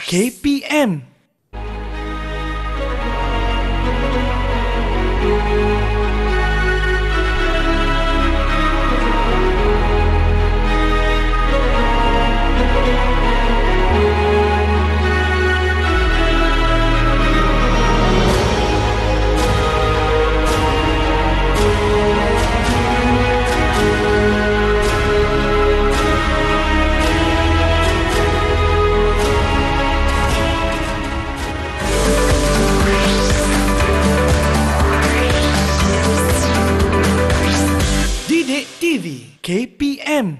KPM. KPM.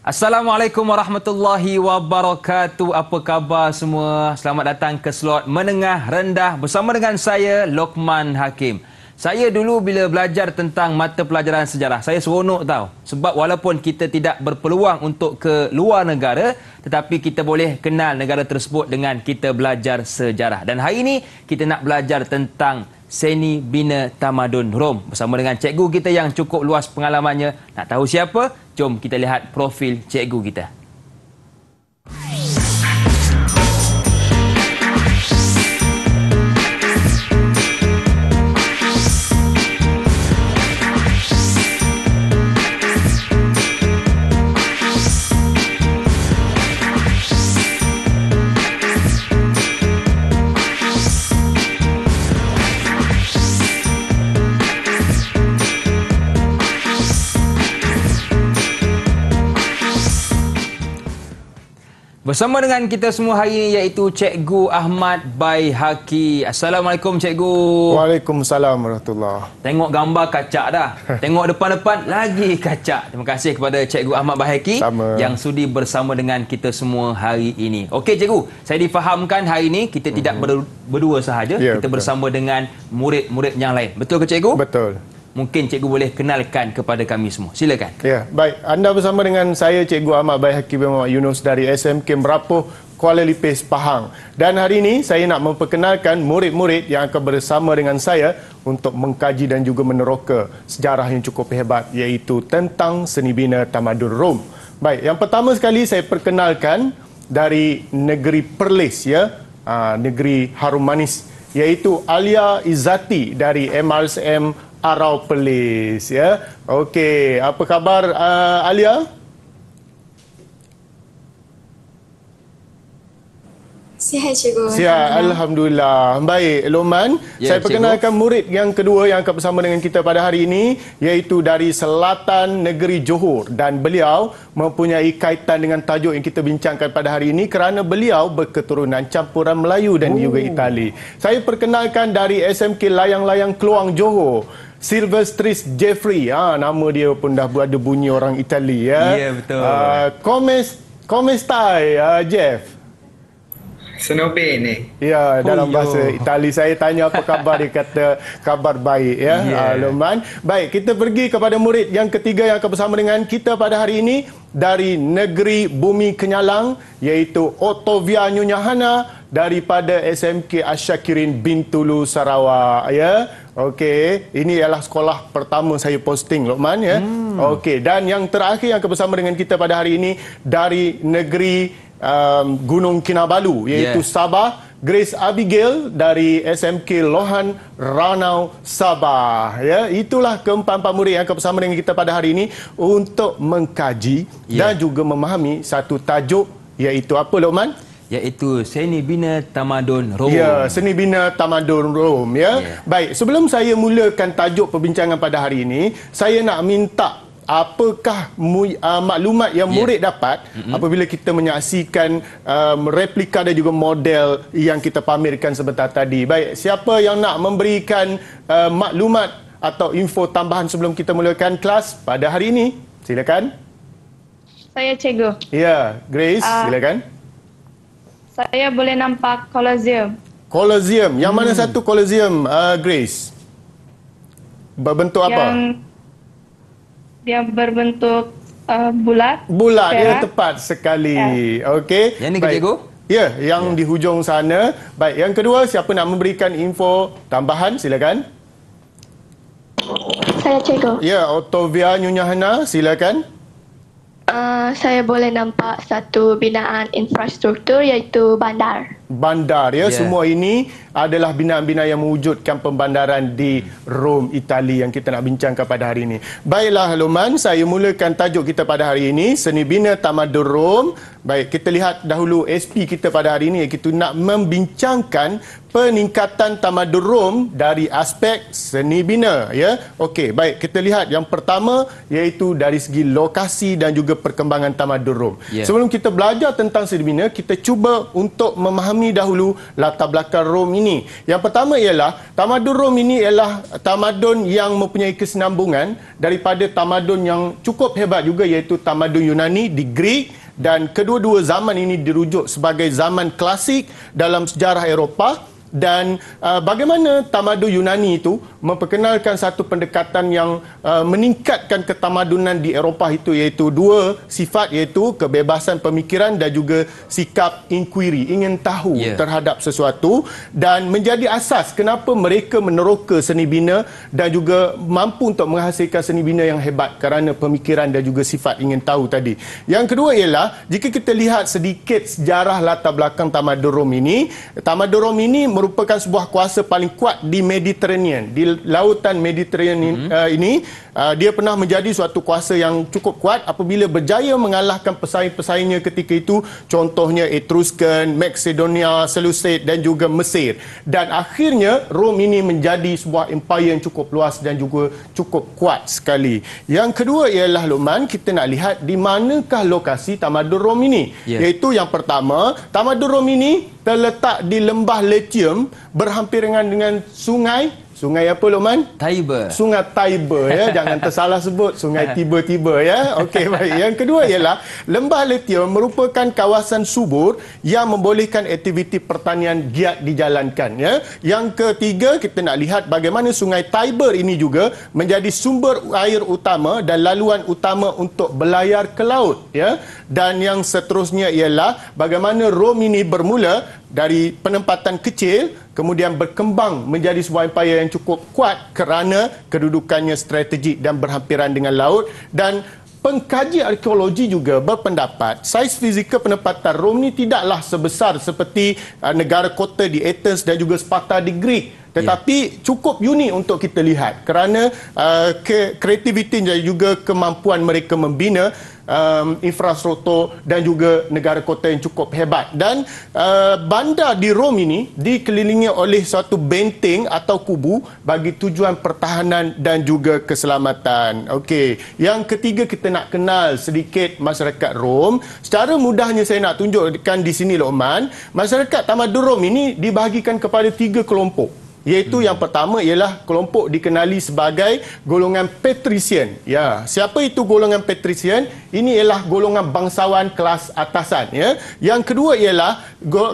Assalamualaikum warahmatullahi wabarakatuh. Apa khabar semua? Selamat datang ke slot menengah rendah bersama dengan saya Lokman Hakim. Saya dulu bila belajar tentang mata pelajaran sejarah, saya seronok tahu. Sebab walaupun kita tidak berpeluang untuk ke luar negara, tetapi kita boleh kenal negara tersebut dengan kita belajar sejarah. Dan hari ini kita nak belajar tentang Seni Bina Tamadun Rom bersama dengan cikgu kita yang cukup luas pengalamannya. Nak tahu siapa? Jom kita lihat profil cikgu kita. Bersama dengan kita semua hari ini iaitu Cikgu Ahmad Baihaki. Assalamualaikum Cikgu. Waalaikumsalam warahmatullahi Tengok gambar kacak dah. Tengok depan-depan lagi kacak. Terima kasih kepada Cikgu Ahmad Baihaki Sama. yang sudi bersama dengan kita semua hari ini. Okey Cikgu, saya difahamkan hari ini kita tidak mm -hmm. berdua sahaja. Yeah, kita betul. bersama dengan murid-murid yang lain. Betul ke Cikgu? Betul mungkin cikgu boleh kenalkan kepada kami semua. Silakan. Ya, baik. Anda bersama dengan saya cikgu Ahmad Bai Hakim Muhammad Yunus dari SMK Merapuh Kuala Lipis, Pahang. Dan hari ini saya nak memperkenalkan murid-murid yang akan bersama dengan saya untuk mengkaji dan juga meneroka sejarah yang cukup hebat iaitu tentang seni bina tamadun Rom. Baik, yang pertama sekali saya perkenalkan dari negeri Perlis ya, aa, ah, negeri harum manis iaitu Alia Izati dari MRSM Arau Perlis ya. Okey, apa khabar uh, Alia? Sihat cikgu. Sihat alhamdulillah. Baik, Loman, ya, saya perkenalkan cikgu. murid yang kedua yang akan bersama dengan kita pada hari ini iaitu dari Selatan Negeri Johor dan beliau mempunyai kaitan dengan tajuk yang kita bincangkan pada hari ini kerana beliau berketurunan campuran Melayu dan Ooh. juga oh. Itali. Saya perkenalkan dari SMK Layang-Layang Keluang Johor. Silvestris Jeffrey ha, nama dia pun dah ada bunyi orang Itali ya. Ya yeah, betul. Uh, comes comes tai uh, Jeff. Sono bene. Ya dalam oh, bahasa Itali saya tanya apa khabar dia kata khabar baik ya. Yeah. Uh, Luman. Baik kita pergi kepada murid yang ketiga yang akan bersama dengan kita pada hari ini dari negeri bumi kenyalang iaitu Otovia Nyonyahana daripada SMK Ashakirin Bintulu Sarawak ya. Yeah. Okey, ini ialah sekolah pertama saya posting Lokman ya. Hmm. Okey, dan yang terakhir yang bersama dengan kita pada hari ini dari negeri um, Gunung Kinabalu iaitu yeah. Sabah Grace Abigail dari SMK Lohan Ranau Sabah. Ya, itulah keempat-empat murid yang akan bersama dengan kita pada hari ini untuk mengkaji yeah. dan ya. juga memahami satu tajuk iaitu apa Lokman? iaitu seni bina tamadun Rom. Ya, seni bina tamadun Rom ya. ya. Baik, sebelum saya mulakan tajuk perbincangan pada hari ini, saya nak minta apakah uh, maklumat yang ya. murid yeah. dapat mm-hmm. apabila kita menyaksikan um, replika dan juga model yang kita pamerkan sebentar tadi baik siapa yang nak memberikan uh, maklumat atau info tambahan sebelum kita mulakan kelas pada hari ini silakan saya cikgu ya yeah. grace uh, silakan saya boleh nampak Colosseum. Colosseum. Yang mana hmm. satu Colosseum, uh, Grace? Berbentuk yang, apa? Yang berbentuk uh, bulat. Bulat. ya, tepat sekali. Yeah. Okey. Yang ni ke cikgu? Ya, yang yeah. di hujung sana. Baik, yang kedua siapa nak memberikan info tambahan? Silakan. Saya cikgu. Ya, Otovia Nyunyahana, silakan. Silakan. Ah, saya boleh nampak satu binaan infrastruktur iaitu bandar. Bandar ya yeah. semua ini adalah binaan-binaan yang mewujudkan pembandaran di Rome Itali yang kita nak bincangkan pada hari ini. Baiklah Loman, saya mulakan tajuk kita pada hari ini seni bina tamadun Rome. Baik, kita lihat dahulu SP kita pada hari ini iaitu nak membincangkan peningkatan tamadun Rom dari aspek seni bina ya. Okey, baik kita lihat yang pertama iaitu dari segi lokasi dan juga perkembangan tamadun Rom. Yeah. Sebelum kita belajar tentang seni bina, kita cuba untuk memahami dahulu latar belakang Rom ini. Yang pertama ialah tamadun Rom ini ialah tamadun yang mempunyai kesinambungan daripada tamadun yang cukup hebat juga iaitu tamadun Yunani di Greek dan kedua-dua zaman ini dirujuk sebagai zaman klasik dalam sejarah Eropah dan uh, bagaimana tamadun Yunani itu memperkenalkan satu pendekatan yang uh, meningkatkan ketamadunan di Eropah itu iaitu dua sifat iaitu kebebasan pemikiran dan juga sikap inquiry ingin tahu yeah. terhadap sesuatu dan menjadi asas kenapa mereka meneroka seni bina dan juga mampu untuk menghasilkan seni bina yang hebat kerana pemikiran dan juga sifat ingin tahu tadi. Yang kedua ialah jika kita lihat sedikit sejarah latar belakang tamadun Rom ini, tamadun Rom ini merupakan sebuah kuasa paling kuat di Mediterranean, di lautan Mediterranean mm-hmm. uh, ini uh, dia pernah menjadi suatu kuasa yang cukup kuat apabila berjaya mengalahkan pesaing-pesaingnya ketika itu contohnya Etruscan, Macedonia, Seleucid dan juga Mesir dan akhirnya Rom ini menjadi sebuah empire yang cukup luas dan juga cukup kuat sekali yang kedua ialah Luqman kita nak lihat di manakah lokasi tamadun Rom ini yeah. iaitu yang pertama tamadun Rom ini terletak di lembah Lechium berhampiran dengan sungai Sungai apa Luqman? Tiber. Sungai Tiber ya, jangan tersalah sebut Sungai Tiba-tiba ya. Okey baik. Yang kedua ialah Lembah Letih merupakan kawasan subur yang membolehkan aktiviti pertanian giat dijalankan ya. Yang ketiga kita nak lihat bagaimana Sungai Tiber ini juga menjadi sumber air utama dan laluan utama untuk belayar ke laut ya. Dan yang seterusnya ialah bagaimana Rom ini bermula dari penempatan kecil kemudian berkembang menjadi sebuah empire yang cukup kuat kerana kedudukannya strategik dan berhampiran dengan laut dan pengkaji arkeologi juga berpendapat saiz fizikal penempatan Rom ni tidaklah sebesar seperti uh, negara kota di Athens dan juga Sparta di Greek ya. tetapi yeah. cukup unik untuk kita lihat kerana uh, kreativiti dan juga kemampuan mereka membina um, infrastruktur dan juga negara kota yang cukup hebat dan uh, bandar di Rom ini dikelilingi oleh satu benteng atau kubu bagi tujuan pertahanan dan juga keselamatan. Okey, yang ketiga kita nak kenal sedikit masyarakat Rom. Secara mudahnya saya nak tunjukkan di sini Lokman, masyarakat tamadun Rom ini dibahagikan kepada tiga kelompok iaitu hmm. yang pertama ialah kelompok dikenali sebagai golongan patrician. Ya, siapa itu golongan patrician? Ini ialah golongan bangsawan kelas atasan, ya. Yang kedua ialah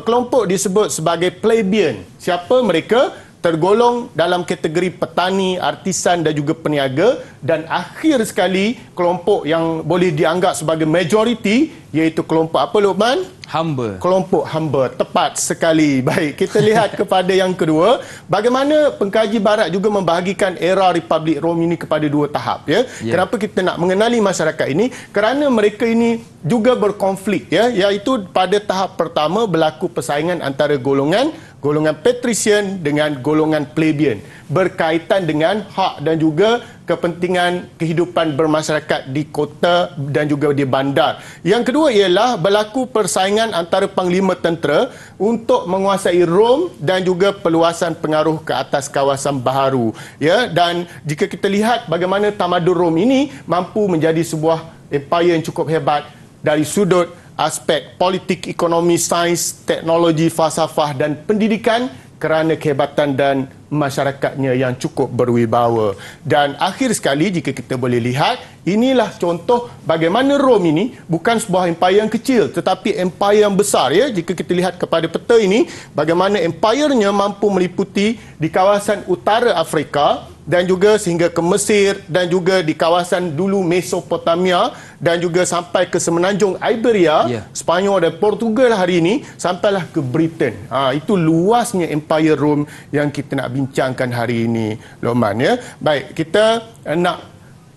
kelompok disebut sebagai plebeian. Siapa mereka? tergolong dalam kategori petani, artisan dan juga peniaga dan akhir sekali kelompok yang boleh dianggap sebagai majoriti iaitu kelompok apa Luqman? Hamba. Kelompok hamba. Tepat sekali. Baik, kita lihat kepada yang kedua. Bagaimana pengkaji barat juga membahagikan era Republik Rom ini kepada dua tahap. Ya? ya. Kenapa kita nak mengenali masyarakat ini? Kerana mereka ini juga berkonflik. ya. Iaitu pada tahap pertama berlaku persaingan antara golongan golongan patrician dengan golongan plebeian berkaitan dengan hak dan juga kepentingan kehidupan bermasyarakat di kota dan juga di bandar. Yang kedua ialah berlaku persaingan antara panglima tentera untuk menguasai Rom dan juga peluasan pengaruh ke atas kawasan baharu. Ya, dan jika kita lihat bagaimana tamadun Rom ini mampu menjadi sebuah empire yang cukup hebat dari sudut aspek politik, ekonomi, sains, teknologi, falsafah dan pendidikan kerana kehebatan dan masyarakatnya yang cukup berwibawa. Dan akhir sekali jika kita boleh lihat, inilah contoh bagaimana Rom ini bukan sebuah empire yang kecil tetapi empire yang besar ya. Jika kita lihat kepada peta ini, bagaimana empire-nya mampu meliputi di kawasan utara Afrika dan juga sehingga ke Mesir dan juga di kawasan dulu Mesopotamia dan juga sampai ke semenanjung Iberia, yeah. Spanyol dan Portugal hari ini sampailah ke Britain. Ha, itu luasnya empire Rome yang kita nak bincangkan hari ini, Loman. Ya? Baik, kita eh, nak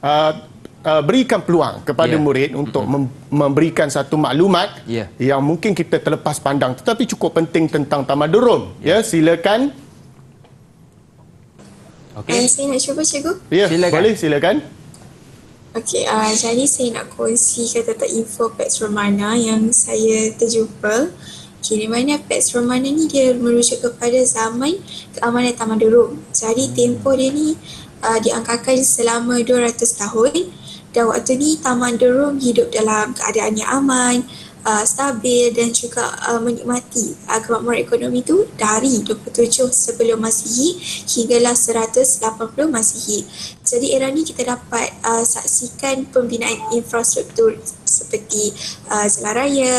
uh, uh, berikan peluang kepada yeah. murid untuk mm -hmm. memberikan satu maklumat yeah. yang mungkin kita terlepas pandang tetapi cukup penting tentang Tamadurum. Yeah. Ya? Silakan. Okay. Uh, saya nak cuba, Cikgu. Ya, yeah, silakan. boleh. Silakan. Okey, uh, jadi saya nak kongsikan tentang info Pax Romana yang saya terjumpa. Okay, di mana Pax Romana ni dia merujuk kepada zaman keamanan Taman Rom. Jadi tempoh dia ni uh, diangkakan selama 200 tahun dan waktu ni Taman Rom hidup dalam keadaan yang aman, uh, stabil dan juga uh, menikmati uh, kemakmuran ekonomi tu dari 27 sebelum Masihi hinggalah 180 Masihi. Jadi era ni kita dapat uh, saksikan pembinaan infrastruktur seperti uh, jalan raya,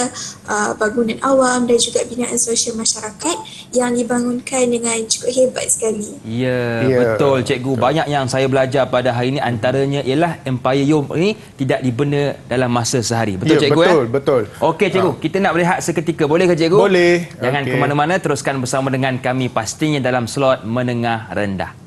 uh, bangunan awam dan juga binaan sosial masyarakat yang dibangunkan dengan cukup hebat sekali. Ya, yeah, yeah. betul cikgu. Banyak yang saya belajar pada hari ini antaranya ialah Empire Yom ini tidak dibina dalam masa sehari. Betul yeah, cikgu betul, eh? ya? Betul, betul. Okey cikgu, ha. kita nak berehat seketika. Boleh ke cikgu? Boleh. Jangan okay. ke mana-mana, teruskan bersama dengan kami pastinya dalam slot menengah rendah.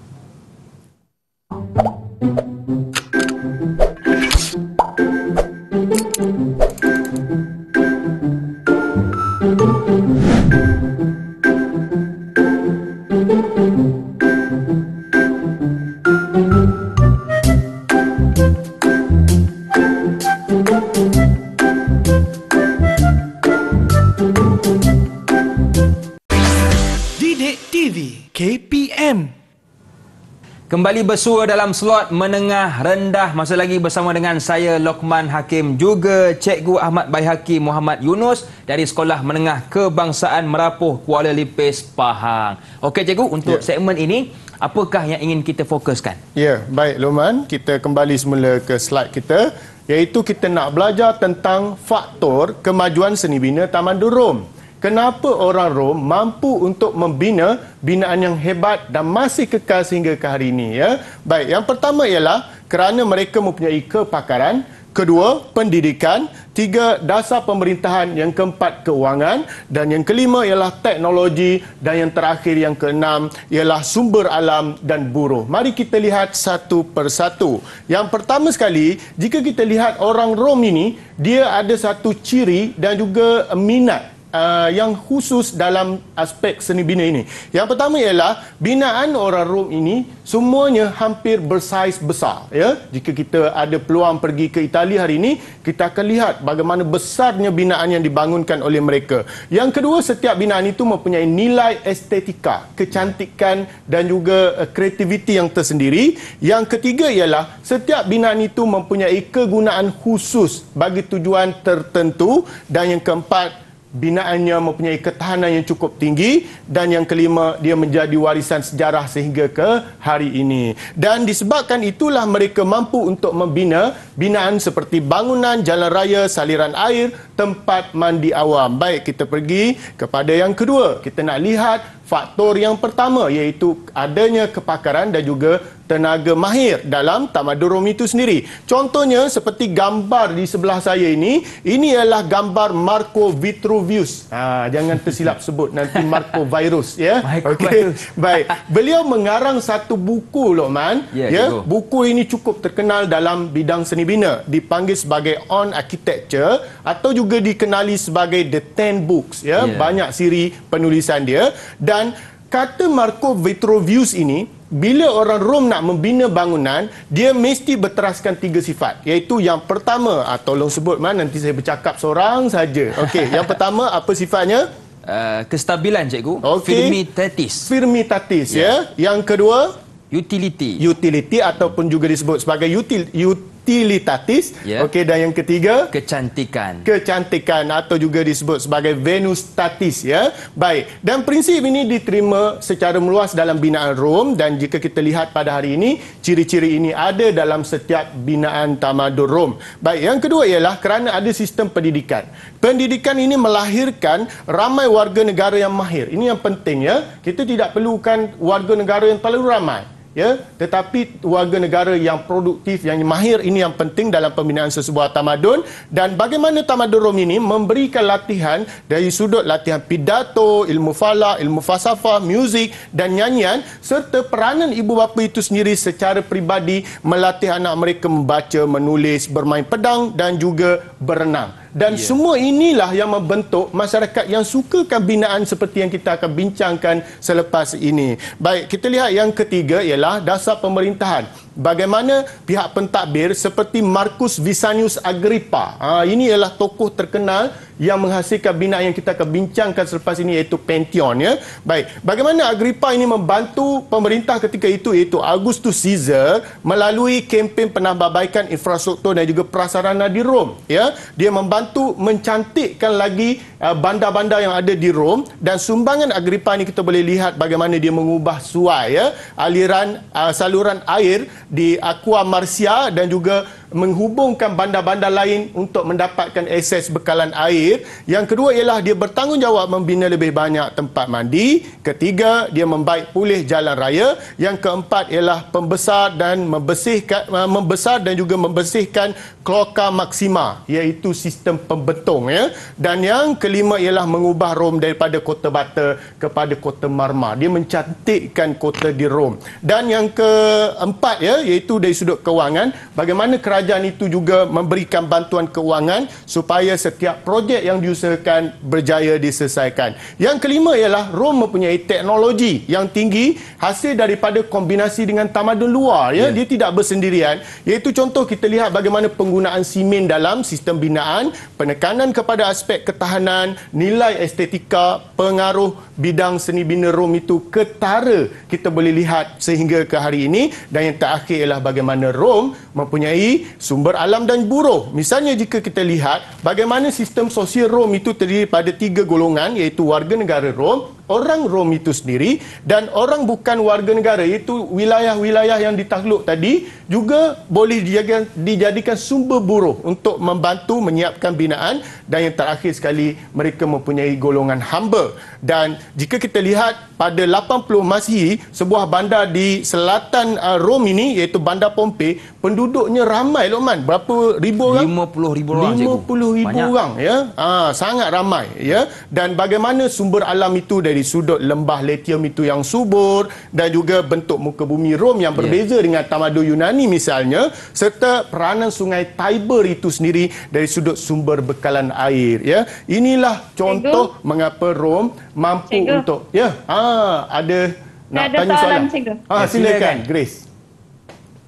Kembali bersua dalam slot menengah rendah masa lagi bersama dengan saya Lokman Hakim juga Cikgu Ahmad Baihaki Muhammad Yunus dari Sekolah Menengah Kebangsaan Merapuh Kuala Lipis Pahang. Okey cikgu untuk yeah. segmen ini apakah yang ingin kita fokuskan? Ya, yeah, baik Lokman, kita kembali semula ke slide kita iaitu kita nak belajar tentang faktor kemajuan seni bina Taman Durum kenapa orang Rom mampu untuk membina binaan yang hebat dan masih kekal sehingga ke hari ini ya. Baik, yang pertama ialah kerana mereka mempunyai kepakaran, kedua pendidikan, tiga dasar pemerintahan, yang keempat kewangan dan yang kelima ialah teknologi dan yang terakhir yang keenam ialah sumber alam dan buruh. Mari kita lihat satu persatu. Yang pertama sekali, jika kita lihat orang Rom ini, dia ada satu ciri dan juga minat uh, yang khusus dalam aspek seni bina ini. Yang pertama ialah binaan orang Rom ini semuanya hampir bersaiz besar. Ya? Jika kita ada peluang pergi ke Itali hari ini, kita akan lihat bagaimana besarnya binaan yang dibangunkan oleh mereka. Yang kedua, setiap binaan itu mempunyai nilai estetika, kecantikan dan juga uh, kreativiti yang tersendiri. Yang ketiga ialah setiap binaan itu mempunyai kegunaan khusus bagi tujuan tertentu dan yang keempat binaannya mempunyai ketahanan yang cukup tinggi dan yang kelima dia menjadi warisan sejarah sehingga ke hari ini dan disebabkan itulah mereka mampu untuk membina binaan seperti bangunan jalan raya saliran air tempat mandi awam baik kita pergi kepada yang kedua kita nak lihat faktor yang pertama iaitu adanya kepakaran dan juga tenaga mahir dalam tamadun Rom itu sendiri. Contohnya seperti gambar di sebelah saya ini, ini ialah gambar Marco Vitruvius. Ha, jangan tersilap sebut nanti Marco Virus ya. Okey. Baik. Beliau mengarang satu buku loh man. Ya, ya. Cikgu. Buku ini cukup terkenal dalam bidang seni bina, dipanggil sebagai On Architecture atau juga dikenali sebagai The Ten Books ya. Yeah. Banyak siri penulisan dia dan kata Marco Vitruvius ini bila orang Rom nak membina bangunan, dia mesti berteraskan tiga sifat. Iaitu yang pertama, ah, tolong sebut mana nanti saya bercakap seorang saja. Okey, yang pertama apa sifatnya? Uh, kestabilan cikgu. Okay. Firmitatis. Firmitatis yeah. ya. Yang kedua? Utility. Utility ataupun juga disebut sebagai util, utility utilitatis yeah. okey dan yang ketiga kecantikan kecantikan atau juga disebut sebagai venus statis ya baik dan prinsip ini diterima secara meluas dalam binaan Rom dan jika kita lihat pada hari ini ciri-ciri ini ada dalam setiap binaan tamadun Rom baik yang kedua ialah kerana ada sistem pendidikan pendidikan ini melahirkan ramai warga negara yang mahir ini yang penting ya kita tidak perlukan warga negara yang terlalu ramai ya tetapi warga negara yang produktif yang mahir ini yang penting dalam pembinaan sesebuah tamadun dan bagaimana tamadun Rom ini memberikan latihan dari sudut latihan pidato ilmu fala, ilmu fasafa, muzik dan nyanyian serta peranan ibu bapa itu sendiri secara peribadi melatih anak mereka membaca menulis bermain pedang dan juga berenang dan yeah. semua inilah yang membentuk masyarakat yang suka binaan seperti yang kita akan bincangkan selepas ini. Baik, kita lihat yang ketiga ialah dasar pemerintahan. Bagaimana pihak pentadbir seperti Marcus Visanius Agrippa. Ha, ini ialah tokoh terkenal yang menghasilkan bina yang kita akan bincangkan selepas ini iaitu Pantheon ya. Baik, bagaimana Agrippa ini membantu pemerintah ketika itu iaitu Augustus Caesar melalui kempen penambahbaikan infrastruktur dan juga prasarana di Rom ya. Dia membantu mencantikkan lagi uh, bandar-bandar yang ada di Rom dan sumbangan Agrippa ini kita boleh lihat bagaimana dia mengubah suai ya aliran uh, saluran air di Aqua Marcia dan juga menghubungkan bandar-bandar lain untuk mendapatkan akses bekalan air. Yang kedua ialah dia bertanggungjawab membina lebih banyak tempat mandi. Ketiga, dia membaik pulih jalan raya. Yang keempat ialah pembesar dan membersihkan eh, membesar dan juga membersihkan kloka maksima iaitu sistem pembetung ya. Dan yang kelima ialah mengubah Rom daripada kota bata kepada kota marmar. Dia mencantikkan kota di Rom. Dan yang keempat ya iaitu dari sudut kewangan bagaimana kerajaan kerajaan itu juga memberikan bantuan kewangan supaya setiap projek yang diusahakan berjaya diselesaikan. Yang kelima ialah Rom mempunyai teknologi yang tinggi hasil daripada kombinasi dengan tamadun luar ya. Yeah. Dia tidak bersendirian iaitu contoh kita lihat bagaimana penggunaan simen dalam sistem binaan, penekanan kepada aspek ketahanan, nilai estetika, pengaruh bidang seni bina Rom itu ketara kita boleh lihat sehingga ke hari ini dan yang terakhir ialah bagaimana Rom mempunyai sumber alam dan buruh. Misalnya jika kita lihat bagaimana sistem sosial Rom itu terdiri pada tiga golongan iaitu warga negara Rom, orang Rom itu sendiri dan orang bukan warga negara iaitu wilayah-wilayah yang ditakluk tadi juga boleh dijadikan, dijadikan sumber buruh untuk membantu menyiapkan binaan dan yang terakhir sekali mereka mempunyai golongan hamba dan jika kita lihat pada 80 Masihi sebuah bandar di selatan uh, Rom ini iaitu bandar Pompei penduduknya ramai Lokman berapa ribu orang 50 ribu orang 50 ribu orang ya ha, sangat ramai ya dan bagaimana sumber alam itu dari dari sudut lembah letium itu yang subur dan juga bentuk muka bumi Rom yang berbeza yeah. dengan Tamadu Yunani misalnya serta peranan sungai Tiber itu sendiri dari sudut sumber bekalan air ya inilah contoh cikgu. mengapa Rom mampu cikgu. untuk ya ha ada nak ada tanya soalan ha, ya, silakan Grace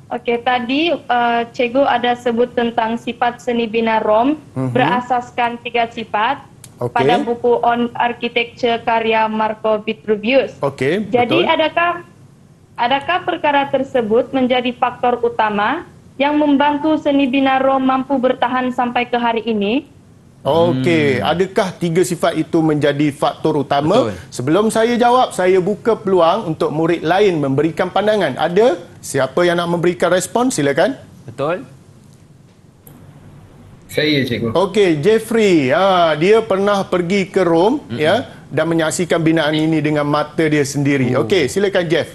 Okey, tadi uh, cikgu ada sebut tentang sifat seni bina Rom mm-hmm. berasaskan tiga sifat, okay. pada buku on architecture karya Marco Vitruvius. Okay, Jadi betul. adakah adakah perkara tersebut menjadi faktor utama yang membantu seni Binaro mampu bertahan sampai ke hari ini? Okey, hmm. adakah tiga sifat itu menjadi faktor utama? Betul. Sebelum saya jawab, saya buka peluang untuk murid lain memberikan pandangan. Ada siapa yang nak memberikan respon? Silakan. Betul. Saya cikgu. Okey, Jeffrey, uh, dia pernah pergi ke Rom mm-hmm. ya dan menyaksikan binaan ini dengan mata dia sendiri. Oh. Okey, silakan Jeff.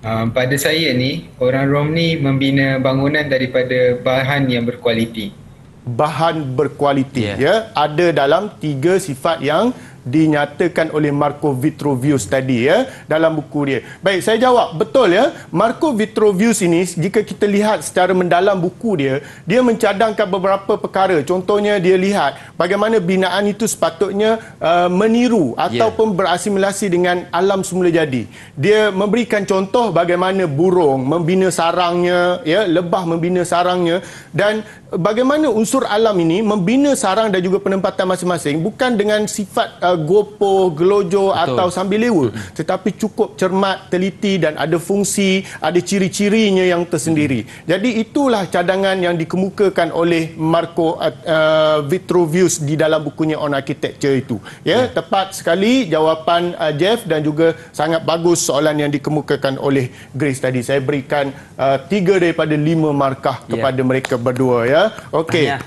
Um, pada saya ni, orang Rom ni membina bangunan daripada bahan yang berkualiti. Bahan berkualiti yeah. ya, ada dalam tiga sifat yang dinyatakan oleh Marco Vitruvius tadi ya dalam buku dia. Baik, saya jawab betul ya. Marco Vitruvius ini jika kita lihat secara mendalam buku dia, dia mencadangkan beberapa perkara. Contohnya dia lihat bagaimana binaan itu sepatutnya uh, meniru ya. ataupun yeah. berasimilasi dengan alam semula jadi. Dia memberikan contoh bagaimana burung membina sarangnya, ya, lebah membina sarangnya dan bagaimana unsur alam ini membina sarang dan juga penempatan masing-masing bukan dengan sifat uh, gopoh, gelojoh atau sambil lewa. Hmm. Tetapi cukup cermat, teliti dan ada fungsi, ada ciri-cirinya yang tersendiri. Hmm. Jadi itulah cadangan yang dikemukakan oleh Marco uh, uh, Vitruvius di dalam bukunya On Architecture itu. Ya, yeah. tepat sekali jawapan uh, Jeff dan juga sangat bagus soalan yang dikemukakan oleh Grace tadi. Saya berikan uh, tiga daripada lima markah ya. kepada mereka berdua. Ya, okey. Ya.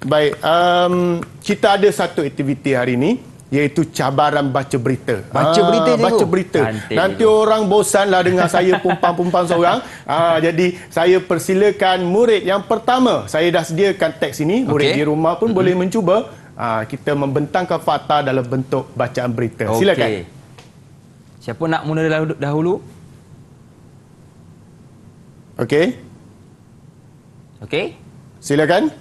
Baik, um, kita ada satu aktiviti hari ini iaitu cabaran baca berita. Baca berita ha, baca berita. Nanti, Nanti orang lah dengan saya pumpang-pumpang seorang. Ha, jadi saya persilakan murid yang pertama. Saya dah sediakan teks ini. Murid okay. di rumah pun mm-hmm. boleh mencuba ha, kita membentangkan fakta dalam bentuk bacaan berita. Okay. Silakan. Siapa nak mula dahulu? dahulu? Okey. Okey. Silakan.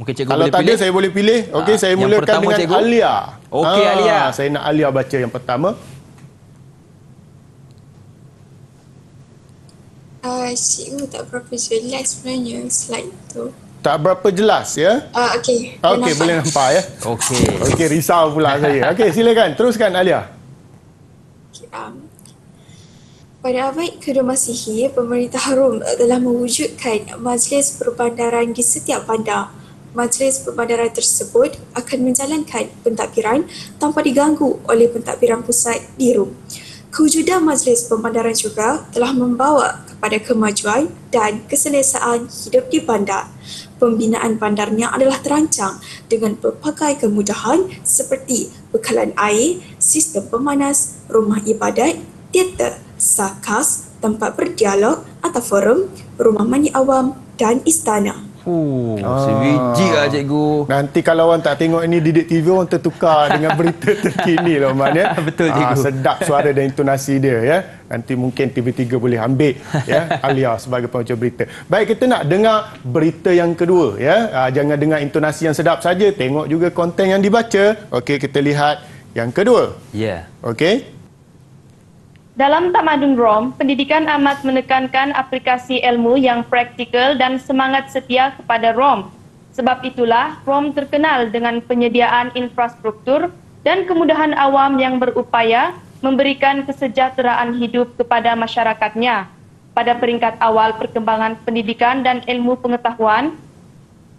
Mungkin cikgu Kalau boleh tak pilih. Kalau tadi saya boleh pilih. Okey, ah, saya yang mulakan pertama, dengan cikgu. Alia. Okey, ah, Alia. Saya nak Alia baca yang pertama. Uh, tak berapa jelas sebenarnya slide tu. Tak berapa jelas ya? Uh, Okey. Okey, boleh nampak ya? Okey. Okey, risau pula saya. Okey, silakan. Teruskan Alia. Um, pada abad ke-2 Masihi, pemerintah Rom telah mewujudkan majlis perbandaran di setiap bandar majlis perbandaran tersebut akan menjalankan pentadbiran tanpa diganggu oleh pentadbiran pusat di Rom. Kewujudan majlis pembandaran juga telah membawa kepada kemajuan dan keselesaan hidup di bandar. Pembinaan bandarnya adalah terancang dengan pelbagai kemudahan seperti bekalan air, sistem pemanas, rumah ibadat, teater, sarkas, tempat berdialog atau forum, rumah mandi awam dan istana. Oh, ah. sebijik lah cikgu. Nanti kalau orang tak tengok ini Didik TV orang tertukar dengan berita terkini lah Mat ya. Betul cikgu. Ah, sedap suara dan intonasi dia ya. Nanti mungkin TV3 boleh ambil ya Alia sebagai pengacara berita. Baik kita nak dengar berita yang kedua ya. Ah, jangan dengar intonasi yang sedap saja, tengok juga konten yang dibaca. Okey kita lihat yang kedua. Ya. Yeah. Okey. Dalam tamadun Rom, pendidikan amat menekankan aplikasi ilmu yang praktikal dan semangat setia kepada Rom. Sebab itulah Rom terkenal dengan penyediaan infrastruktur dan kemudahan awam yang berupaya memberikan kesejahteraan hidup kepada masyarakatnya. Pada peringkat awal perkembangan pendidikan dan ilmu pengetahuan,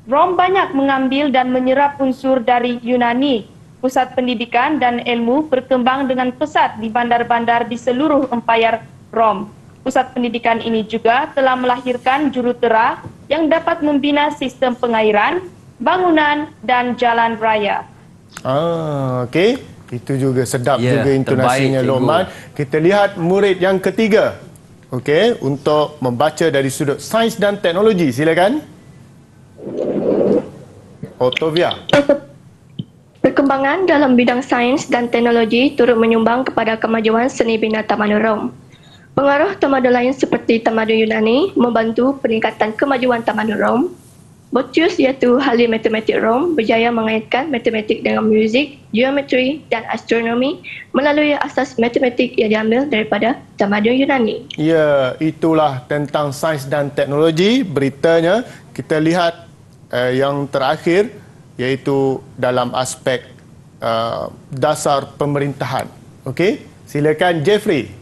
Rom banyak mengambil dan menyerap unsur dari Yunani pusat pendidikan dan ilmu berkembang dengan pesat di bandar-bandar di seluruh empayar Rom. Pusat pendidikan ini juga telah melahirkan jurutera yang dapat membina sistem pengairan, bangunan dan jalan raya. Ah, okey. Itu juga sedap yeah, juga intonasinya Loman. Kita lihat murid yang ketiga. Okey, untuk membaca dari sudut sains dan teknologi, silakan. Otovia. Perkembangan dalam bidang sains dan teknologi turut menyumbang kepada kemajuan seni bina Taman Rom. Pengaruh tamadun lain seperti tamadun Yunani membantu peningkatan kemajuan tamadun Rom. Botius iaitu ahli matematik Rom berjaya mengaitkan matematik dengan muzik, geometri dan astronomi melalui asas matematik yang diambil daripada tamadun Yunani. Ya, itulah tentang sains dan teknologi beritanya. Kita lihat eh, yang terakhir iaitu dalam aspek uh, dasar pemerintahan. Okey, silakan Jeffrey.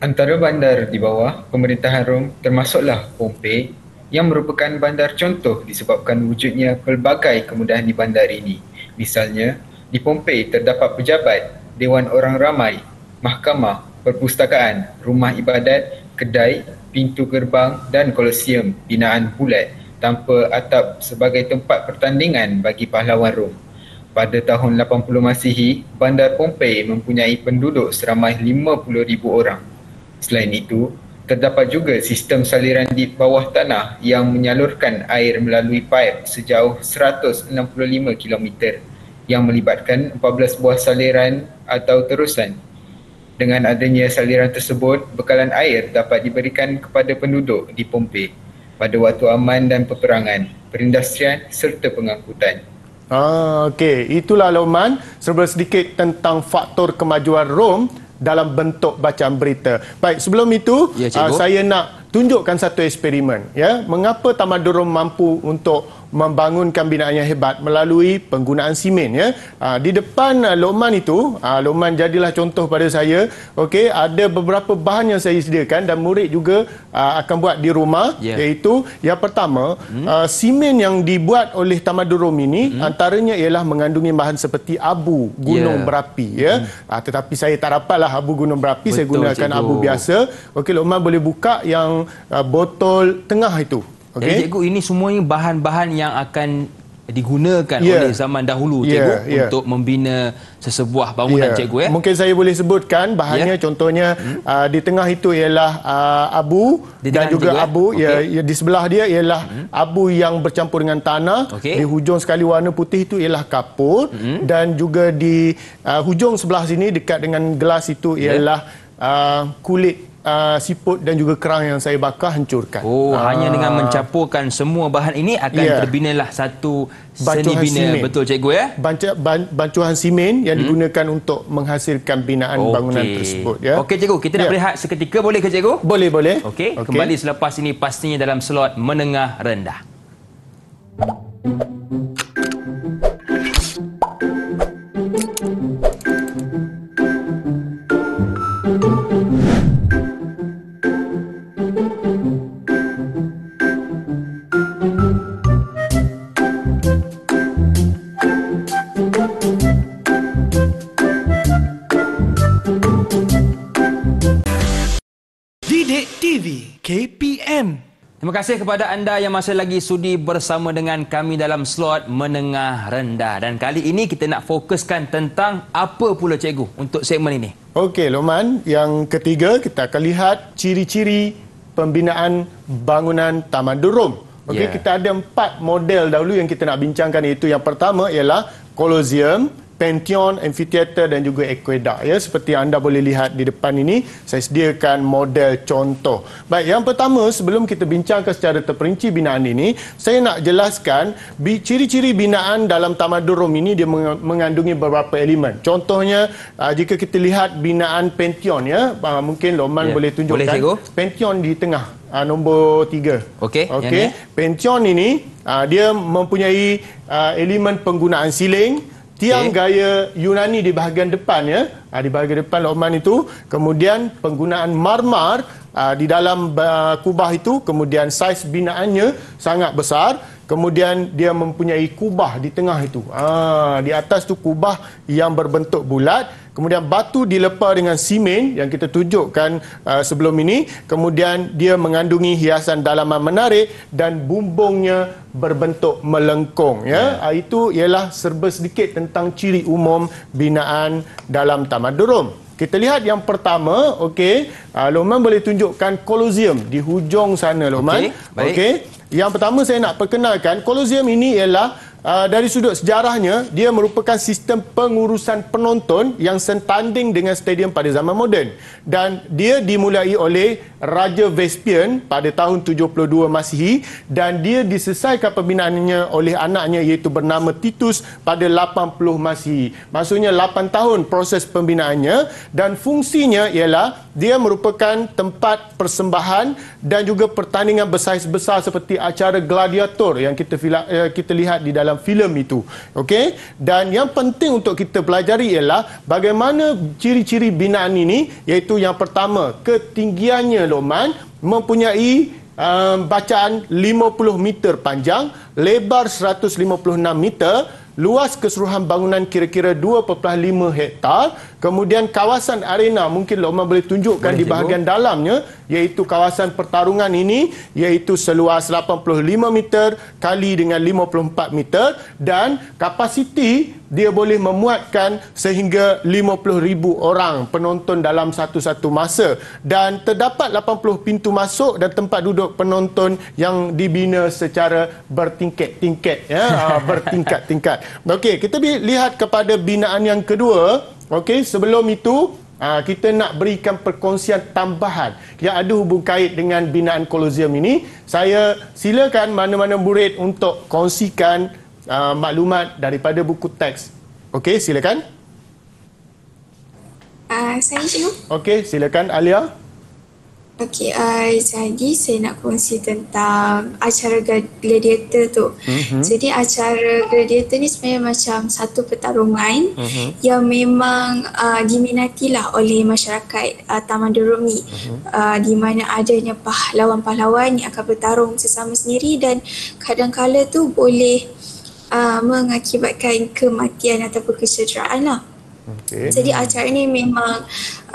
Antara bandar di bawah pemerintahan Rom termasuklah Pompei yang merupakan bandar contoh disebabkan wujudnya pelbagai kemudahan di bandar ini. Misalnya, di Pompei terdapat pejabat, dewan orang ramai, mahkamah, perpustakaan, rumah ibadat, kedai, pintu gerbang dan kolosium binaan bulat tanpa atap sebagai tempat pertandingan bagi pahlawan Rom. Pada tahun 80 Masihi, Bandar Pompei mempunyai penduduk seramai 50,000 orang. Selain itu, terdapat juga sistem saliran di bawah tanah yang menyalurkan air melalui paip sejauh 165 km yang melibatkan 14 buah saliran atau terusan. Dengan adanya saliran tersebut, bekalan air dapat diberikan kepada penduduk di Pompei pada waktu aman dan peperangan, perindustrian serta pengangkutan. Ah, okey, itulah Loman serba sedikit tentang faktor kemajuan Rom dalam bentuk bacaan berita. Baik, sebelum itu ya, uh, saya nak tunjukkan satu eksperimen ya. Mengapa tamadun Rom mampu untuk membangunkan binaan yang hebat melalui penggunaan simen ya. Ah, di depan ah, Lokman itu, ah, Lokman jadilah contoh pada saya. Okey, ada beberapa bahan yang saya sediakan dan murid juga akan buat di rumah yeah. iaitu yang pertama, hmm. simen yang dibuat oleh Tamadun Rom ini hmm. antaranya ialah mengandungi bahan seperti abu gunung yeah. berapi ya. Hmm. Tetapi saya tak dapatlah abu gunung berapi, Betul, saya gunakan cikgu. abu biasa. Okey, Lokman boleh buka yang botol tengah itu. Okay. Jadi cikgu ini semuanya bahan-bahan yang akan digunakan yeah. oleh zaman dahulu ya, cikgu yeah. Yeah. untuk membina sesebuah bangunan yeah. cikgu ya. Mungkin saya boleh sebutkan bahannya yeah. contohnya hmm. uh, di tengah itu ialah uh, abu di dan juga cikgu, eh? abu okay. ya, ya di sebelah dia ialah hmm. abu yang bercampur dengan tanah. Okay. Di hujung sekali warna putih itu ialah kapur hmm. dan juga di uh, hujung sebelah sini dekat dengan gelas itu ya. ialah yeah. uh, kulit uh, siput dan juga kerang yang saya bakar hancurkan. Oh, uh, hanya dengan mencampurkan semua bahan ini akan yeah. Ya. lah satu seni bina. Simen. Betul cikgu ya? Banca, ban, bancuhan simen yang hmm? digunakan untuk menghasilkan binaan okay. bangunan tersebut. Ya? Okey cikgu, kita nak yeah. berehat seketika boleh ke cikgu? Boleh, boleh. Okey, okay. kembali selepas ini pastinya dalam slot menengah rendah. Thank you. Terima kasih kepada anda yang masih lagi sudi bersama dengan kami dalam slot menengah rendah. Dan kali ini kita nak fokuskan tentang apa pula cikgu untuk segmen ini. Okey, Loman. Yang ketiga, kita akan lihat ciri-ciri pembinaan bangunan Taman Durum. Okey, yeah. kita ada empat model dahulu yang kita nak bincangkan. Itu yang pertama ialah kolosium. Pantheon, Amphitheater dan juga Aqueduct. Ya, seperti anda boleh lihat di depan ini, saya sediakan model contoh. Baik, yang pertama sebelum kita bincangkan secara terperinci binaan ini, saya nak jelaskan ciri-ciri binaan dalam Tamadun Rom ini dia mengandungi beberapa elemen. Contohnya, uh, jika kita lihat binaan Pantheon ya, uh, mungkin Loman yeah. Ya, boleh tunjukkan. Boleh, Pantheon di tengah uh, nombor tiga. Okey. okay. Pension ini uh, dia mempunyai uh, elemen penggunaan siling, tiang okay. gaya Yunani di bahagian depan ya uh, di bahagian depan Roman itu kemudian penggunaan marmar uh, di dalam uh, kubah itu kemudian saiz binaannya sangat besar kemudian dia mempunyai kubah di tengah itu uh, di atas tu kubah yang berbentuk bulat kemudian batu dilepa dengan simen yang kita tunjukkan uh, sebelum ini kemudian dia mengandungi hiasan dalaman menarik dan bumbungnya berbentuk melengkung ya yeah. Ya. uh, itu ialah serba sedikit tentang ciri umum binaan dalam tamadurum kita lihat yang pertama okey uh, ah, Loman boleh tunjukkan kolosium di hujung sana Loman okey okay. yang pertama saya nak perkenalkan kolosium ini ialah Uh, dari sudut sejarahnya, dia merupakan sistem pengurusan penonton yang sentanding dengan stadium pada zaman moden. Dan dia dimulai oleh Raja Vespian pada tahun 72 Masihi dan dia diselesaikan pembinaannya oleh anaknya iaitu bernama Titus pada 80 Masihi. Maksudnya 8 tahun proses pembinaannya dan fungsinya ialah dia merupakan tempat persembahan dan juga pertandingan bersaiz besar seperti acara gladiator yang kita, eh, kita lihat di dalam dalam filem itu. Okey? Dan yang penting untuk kita pelajari ialah bagaimana ciri-ciri binaan ini iaitu yang pertama, ketinggiannya Luqman mempunyai um, bacaan 50 meter panjang, lebar 156 meter, luas keseluruhan bangunan kira-kira 2.5 hektar Kemudian kawasan arena mungkin Lokman boleh tunjukkan boleh di bahagian cikgu. dalamnya iaitu kawasan pertarungan ini iaitu seluas 85 meter kali dengan 54 meter dan kapasiti dia boleh memuatkan sehingga 50 ribu orang penonton dalam satu-satu masa dan terdapat 80 pintu masuk dan tempat duduk penonton yang dibina secara bertingkat-tingkat ya bertingkat-tingkat. Okey, kita lihat kepada binaan yang kedua. Okey, sebelum itu Aa, ah, kita nak berikan perkongsian tambahan yang ada hubung kait dengan binaan kolosium ini. Saya silakan mana-mana murid untuk kongsikan uh, maklumat daripada buku teks. Okey, silakan. Uh, saya Cikgu. Okey, silakan Alia. Okey, Okay, uh, eh, jadi saya nak kongsi tentang acara gladiator tu. Mm-hmm. Jadi acara gladiator ni sebenarnya macam satu pertarungan mm-hmm. yang memang uh, lah oleh masyarakat uh, Taman Derumi. Mm-hmm. Uh, di mana adanya pahlawan-pahlawan yang akan bertarung sesama sendiri dan kadang-kadang tu boleh uh, mengakibatkan kematian ataupun kecederaan lah. Okay. Jadi acara ini memang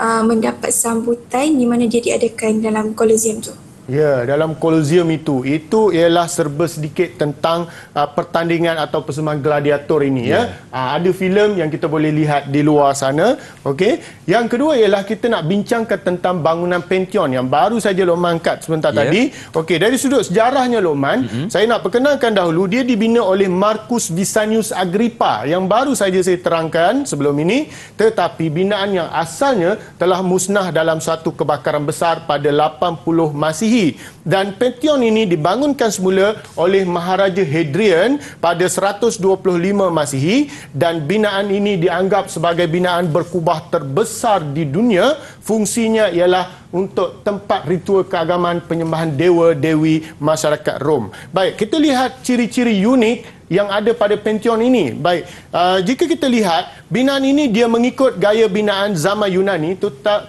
uh, mendapat sambutan di mana dia diadakan dalam kolosium tu. Hmm. Ya, dalam kolosium itu itu ialah serba sedikit tentang uh, pertandingan atau persembahan gladiator ini ya. ya. Uh, ada filem yang kita boleh lihat di luar sana, okay Yang kedua ialah kita nak bincangkan tentang bangunan Pantheon yang baru saja Loman angkat sebentar ya. tadi. okay dari sudut sejarahnya Loman, uh-huh. Mm-hmm. saya nak perkenalkan dahulu dia dibina oleh Marcus Visanius Agrippa yang baru saja saya terangkan sebelum ini, tetapi binaan yang asalnya telah musnah dalam satu kebakaran besar pada 80 Masihi dan Pantheon ini dibangunkan semula oleh Maharaja Hadrian pada 125 Masihi dan binaan ini dianggap sebagai binaan berkubah terbesar di dunia fungsinya ialah untuk tempat ritual keagamaan penyembahan dewa-dewi masyarakat Rom. Baik, kita lihat ciri-ciri unik yang ada pada pention ini. Baik, uh, jika kita lihat, binaan ini dia mengikut gaya binaan zaman Yunani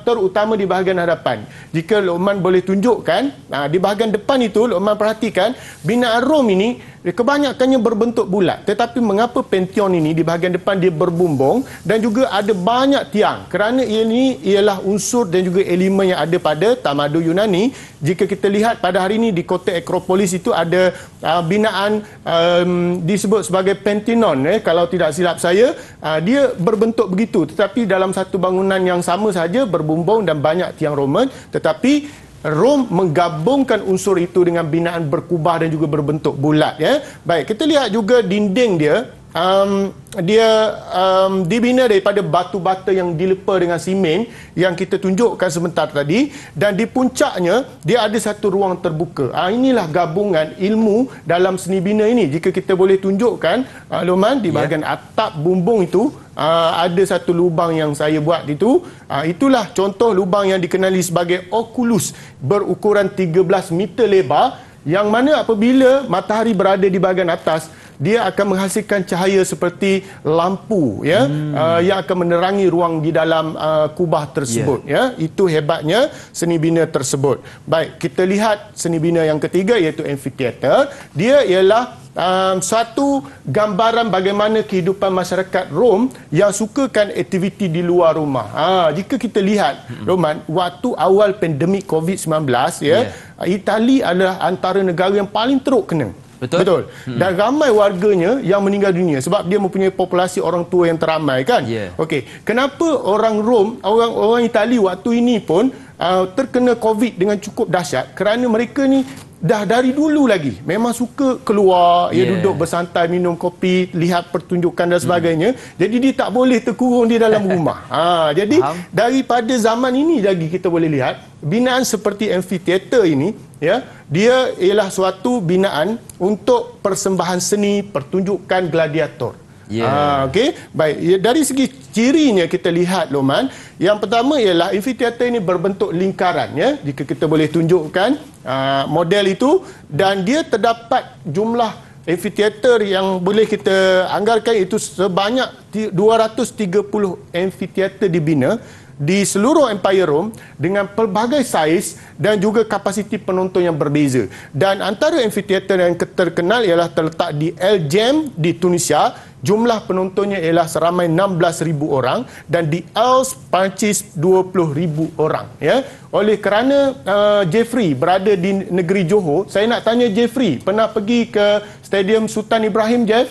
terutama di bahagian hadapan. Jika Luqman boleh tunjukkan, uh, di bahagian depan itu Luqman perhatikan, binaan Rom ini Kebanyakannya berbentuk bulat. Tetapi mengapa pention ini di bahagian depan dia berbumbung dan juga ada banyak tiang? Kerana ia ini ialah unsur dan juga elemen yang ada pada tamadun Yunani. Jika kita lihat pada hari ini di kota Akropolis itu ada uh, binaan um, disebut sebagai pentinon. Eh, kalau tidak silap saya, uh, dia berbentuk begitu. Tetapi dalam satu bangunan yang sama saja berbumbung dan banyak tiang Roman. Tetapi Rom menggabungkan unsur itu dengan binaan berkubah dan juga berbentuk bulat ya. Baik, kita lihat juga dinding dia um, dia um, dibina daripada batu bata yang dilepa dengan simen yang kita tunjukkan sebentar tadi dan di puncaknya dia ada satu ruang terbuka. Uh, inilah gabungan ilmu dalam seni bina ini. Jika kita boleh tunjukkan uh, Loman di ya. bahagian yeah. atap bumbung itu uh, ada satu lubang yang saya buat itu. Uh, itulah contoh lubang yang dikenali sebagai oculus berukuran 13 meter lebar yang mana apabila matahari berada di bahagian atas dia akan menghasilkan cahaya seperti lampu ya hmm. uh, yang akan menerangi ruang di dalam uh, kubah tersebut yeah. ya itu hebatnya seni bina tersebut baik kita lihat seni bina yang ketiga iaitu amphitheater dia ialah um, satu gambaran bagaimana kehidupan masyarakat Rom yang sukakan aktiviti di luar rumah ha jika kita lihat hmm. Roman waktu awal pandemik Covid-19 ya yeah. Itali adalah antara negara yang paling teruk kena Betul. Betul. Hmm. Dan ramai warganya yang meninggal dunia sebab dia mempunyai populasi orang tua yang teramai kan? Yeah. Okey. Kenapa orang Rom, orang-orang Itali waktu ini pun uh, terkena COVID dengan cukup dahsyat? Kerana mereka ni dah dari dulu lagi memang suka keluar yeah. duduk bersantai minum kopi lihat pertunjukan dan hmm. sebagainya hmm. jadi dia tak boleh terkurung di dalam rumah ha jadi Faham? daripada zaman ini lagi kita boleh lihat binaan seperti amphitheater ini ya dia ialah suatu binaan untuk persembahan seni pertunjukan gladiator Yeah. Ha, ah, okay? Baik, ya, dari segi cirinya kita lihat Loman, yang pertama ialah amphitheater ini berbentuk lingkaran ya. Jika kita boleh tunjukkan ha, model itu dan dia terdapat jumlah amphitheater yang boleh kita anggarkan itu sebanyak 230 amphitheater dibina di seluruh Empire Room dengan pelbagai saiz dan juga kapasiti penonton yang berbeza. Dan antara amphitheater yang terkenal ialah terletak di El Jem di Tunisia jumlah penontonnya ialah seramai 16,000 orang dan di Aus Pancis 20,000 orang. Ya? Oleh kerana uh, Jeffrey berada di negeri Johor, saya nak tanya Jeffrey, pernah pergi ke Stadium Sultan Ibrahim, Jeff?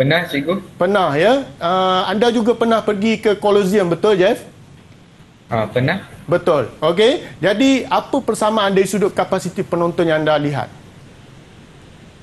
Pernah, cikgu. Pernah, ya? Uh, anda juga pernah pergi ke Kolosium, betul, Jeff? Uh, pernah. Betul. Okey. Jadi, apa persamaan dari sudut kapasiti penonton yang anda lihat?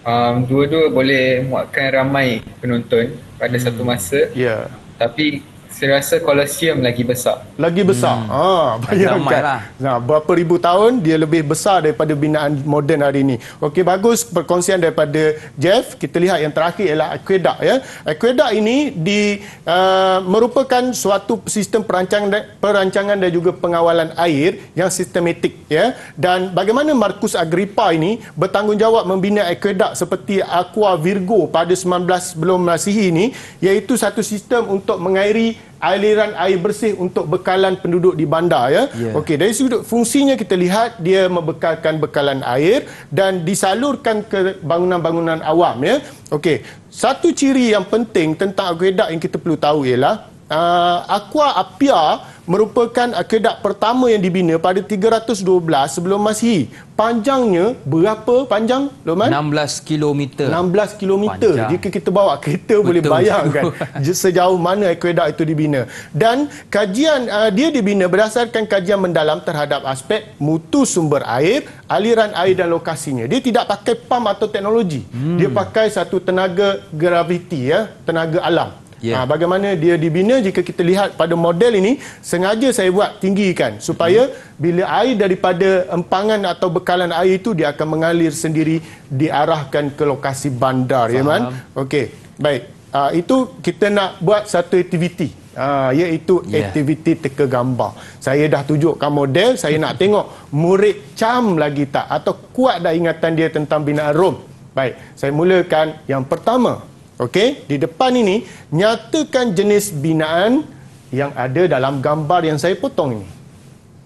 um, dua-dua boleh muatkan ramai penonton pada hmm. satu masa. Yeah. Tapi saya rasa kolosium lagi besar. Lagi besar. Hmm. Ha, bayangkan. Lah. Nah, berapa ribu tahun dia lebih besar daripada binaan moden hari ini. Okey, bagus perkongsian daripada Jeff. Kita lihat yang terakhir ialah aqueduct ya. Aqueduct ini di uh, merupakan suatu sistem perancangan dan, perancangan dan juga pengawalan air yang sistematik ya. Dan bagaimana Marcus Agrippa ini bertanggungjawab membina aqueduct seperti Aqua Virgo pada 19 sebelum Masihi ini iaitu satu sistem untuk mengairi aliran air bersih untuk bekalan penduduk di bandar ya. Yeah. Okey, dari sudut fungsinya kita lihat dia membekalkan bekalan air dan disalurkan ke bangunan-bangunan awam ya. Okey, satu ciri yang penting tentang Aqueduct yang kita perlu tahu ialah uh, Aqua apia merupakan uh, kedak pertama yang dibina pada 312 sebelum masih Panjangnya berapa panjang, Loman? 16 km. 16 km. Panjang. Jika kita bawa kereta betul, boleh bayangkan sejauh mana akuedak itu dibina. Dan kajian uh, dia dibina berdasarkan kajian mendalam terhadap aspek mutu sumber air, aliran air dan lokasinya. Dia tidak pakai pam atau teknologi. Hmm. Dia pakai satu tenaga graviti ya, tenaga alam. Yeah. Ya. Ha, bagaimana dia dibina jika kita lihat pada model ini sengaja saya buat tinggikan supaya mm-hmm. bila air daripada empangan atau bekalan air itu dia akan mengalir sendiri diarahkan ke lokasi bandar ya man. Okey. Baik. Ha, itu kita nak buat satu aktiviti. Ah ha, iaitu yeah. aktiviti teka gambar. Saya dah tunjukkan model, saya nak tengok murid cam lagi tak atau kuat dah ingatan dia tentang binaan rom. Baik, saya mulakan yang pertama. Okey, di depan ini nyatakan jenis binaan yang ada dalam gambar yang saya potong ini.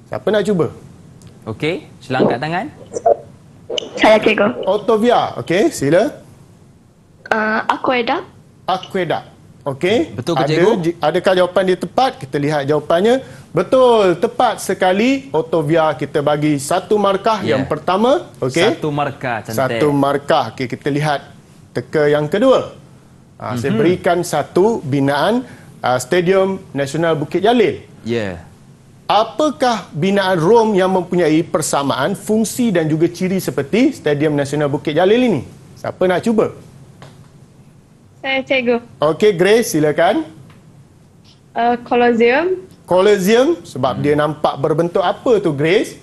Siapa nak cuba? Okey, sila tangan. Saya cikgu. Otovia, okey, sila. Uh, aqueduct. Aqueduct. Okey. Betul ke ada, cikgu? Adakah jawapan dia tepat? Kita lihat jawapannya. Betul, tepat sekali. Otovia kita bagi satu markah yeah. yang pertama. Okey. Satu markah cantik. Satu markah. Okey, kita lihat teka yang kedua. Uh, mm-hmm. Saya mhm. berikan satu binaan uh, Stadium Nasional Bukit Jalil. Yeah. Apakah binaan Rome yang mempunyai persamaan fungsi dan juga ciri seperti Stadium Nasional Bukit Jalil ini? Siapa nak cuba? Saya cikgu. Okey Grace, silakan. Uh, eh, Kolosium Colosseum sebab hmm. dia nampak berbentuk apa tu Grace?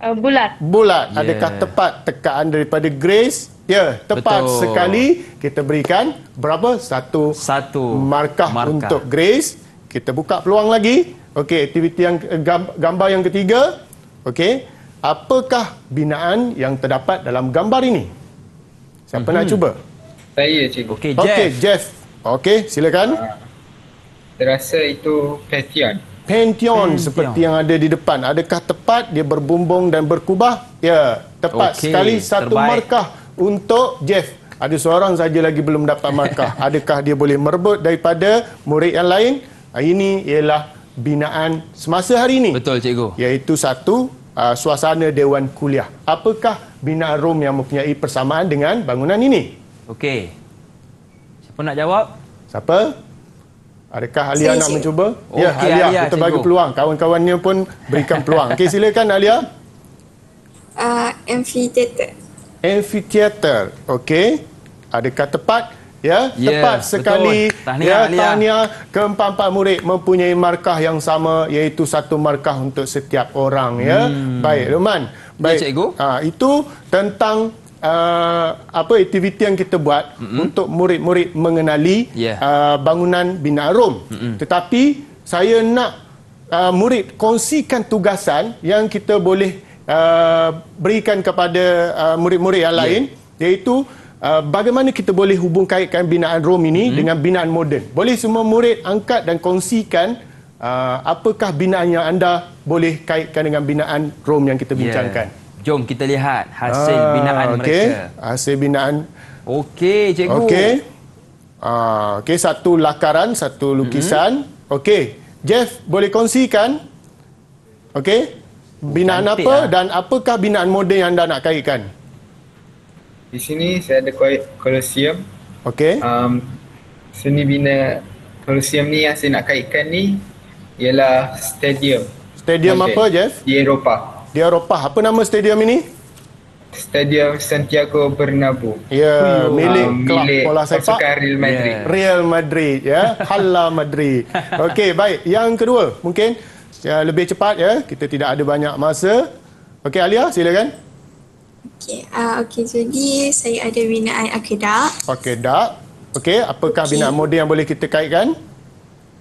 Uh, bulat. Bulat. Yeah. Adakah tepat tekaan daripada Grace? Ya, tepat Betul. sekali kita berikan berapa? Satu, Satu markah, markah untuk Grace. Kita buka peluang lagi. Okey, aktiviti yang gambar yang ketiga. Okey. Apakah binaan yang terdapat dalam gambar ini? Siapa mm-hmm. nak hmm. cuba? Saya, cikgu. Okey, Jeff. Okey, Jeff. Okey, silakan. Terasa ah, itu pantheon. Pantheon seperti yang ada di depan. Adakah tepat dia berbumbung dan berkubah? Ya, tepat okay. sekali satu Terbaik. markah untuk Jeff. Ada seorang saja lagi belum dapat markah. Adakah dia boleh merebut daripada murid yang lain? Ah, ini ialah binaan semasa hari ini. Betul, cikgu. Iaitu satu, uh, suasana Dewan Kuliah. Apakah binaan Rom yang mempunyai persamaan dengan bangunan ini? Okey. Siapa nak jawab? Siapa? Adakah Alia Sini, nak mencuba? Okay, ya, Alia. Alia kita bagi peluang. Kawan-kawannya pun berikan peluang. Okey, silakan Alia. Uh, ah, amphitheater amphitheater okey adakah tepat ya yeah, tepat betul. sekali tahniah, ya Alia. tahniah keempat-empat murid mempunyai markah yang sama iaitu satu markah untuk setiap orang ya hmm. baik Roman baik ya, ha, itu tentang Uh, apa aktiviti yang kita buat mm-hmm. untuk murid-murid mengenali yeah. uh, bangunan Bina Arum. Mm-hmm. Tetapi saya nak uh, murid kongsikan tugasan yang kita boleh uh, berikan kepada uh, murid-murid yang ya. lain yeah. iaitu Uh, bagaimana kita boleh hubung kaitkan binaan Rom ini hmm. dengan binaan moden? Boleh semua murid angkat dan kongsikan uh, apakah binaan yang anda boleh kaitkan dengan binaan Rom yang kita ya. bincangkan. Yeah. Jom kita lihat hasil uh, binaan okay. mereka. Hasil binaan. Okey, cikgu. Okey. Uh, Okey, satu lakaran, satu lukisan. Hmm. Okey. Jeff, boleh kongsikan? Okey binaan Cantik apa lah. dan apakah binaan moden yang anda nak kaitkan? Di sini saya ada kolosium. Okey. Um, seni bina kolosium ni yang saya nak kaitkan ni ialah stadium. Stadium okay. apa Jeff? Di Eropah. Di Eropah. Apa nama stadium ini? Stadium Santiago Bernabeu. Ya, yeah, milik um, kelab milik bola sepak Real Madrid. Yeah. Real Madrid ya. Yeah. Hala Madrid. Okey, baik. Yang kedua mungkin Ya lebih cepat ya. Kita tidak ada banyak masa. Okey Alia, silakan. Okey, uh, okay, jadi saya ada binaan akedak. Akedak. Okey, apakah okay. binaan moden yang boleh kita kaitkan?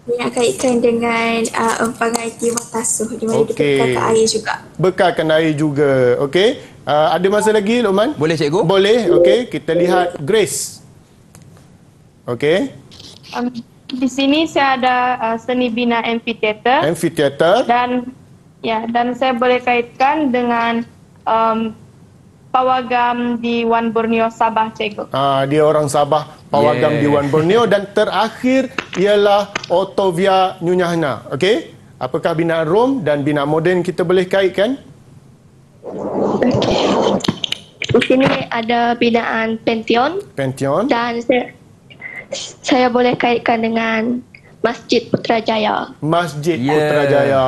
Binaan kaitkan dengan uh, empang air timah tasuh di mana okay. dia air juga. kena air juga. Okey, uh, ada masa lagi Luqman? Boleh cikgu? Boleh, okey. Kita lihat Grace. Okey. Um di sini saya ada uh, seni bina amphitheater. Amphitheater. Dan ya, dan saya boleh kaitkan dengan um, pawagam di Wan Borneo Sabah Cikgu. Ah, dia orang Sabah, pawagam yeah. di Wan Borneo dan terakhir ialah Otovia Nyunyahna. Okey? Apakah bina Rom dan bina moden kita boleh kaitkan? Okay. Di sini ada binaan Pantheon. Pantheon. Dan saya boleh kaitkan dengan Masjid Putrajaya. Masjid yeah. Putrajaya.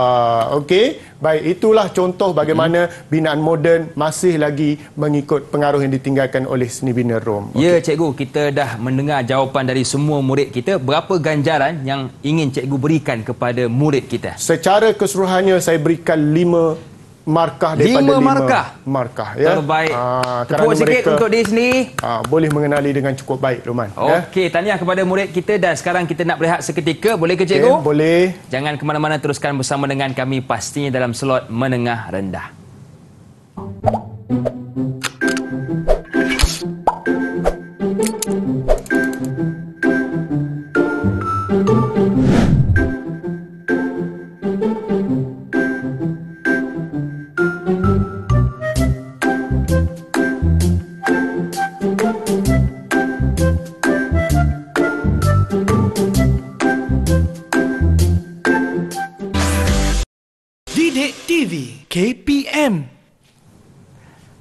Okey. Baik, itulah contoh bagaimana hmm binaan moden masih lagi mengikut pengaruh yang ditinggalkan oleh seni bina Rom. Okay. Ya, cikgu, kita dah mendengar jawapan dari semua murid kita. Berapa ganjaran yang ingin cikgu berikan kepada murid kita? Secara keseluruhannya saya berikan 5 markah daripada 5 markah. markah ya. Terbaik. Ah, Tepuk sikit untuk diri sendiri. Ah, boleh mengenali dengan cukup baik, Luman. Ya. Okey, ya. tahniah kepada murid kita dan sekarang kita nak berehat seketika. Boleh ke, Cikgu? boleh. Jangan ke mana-mana, teruskan bersama dengan kami pastinya dalam slot menengah rendah. Thank you.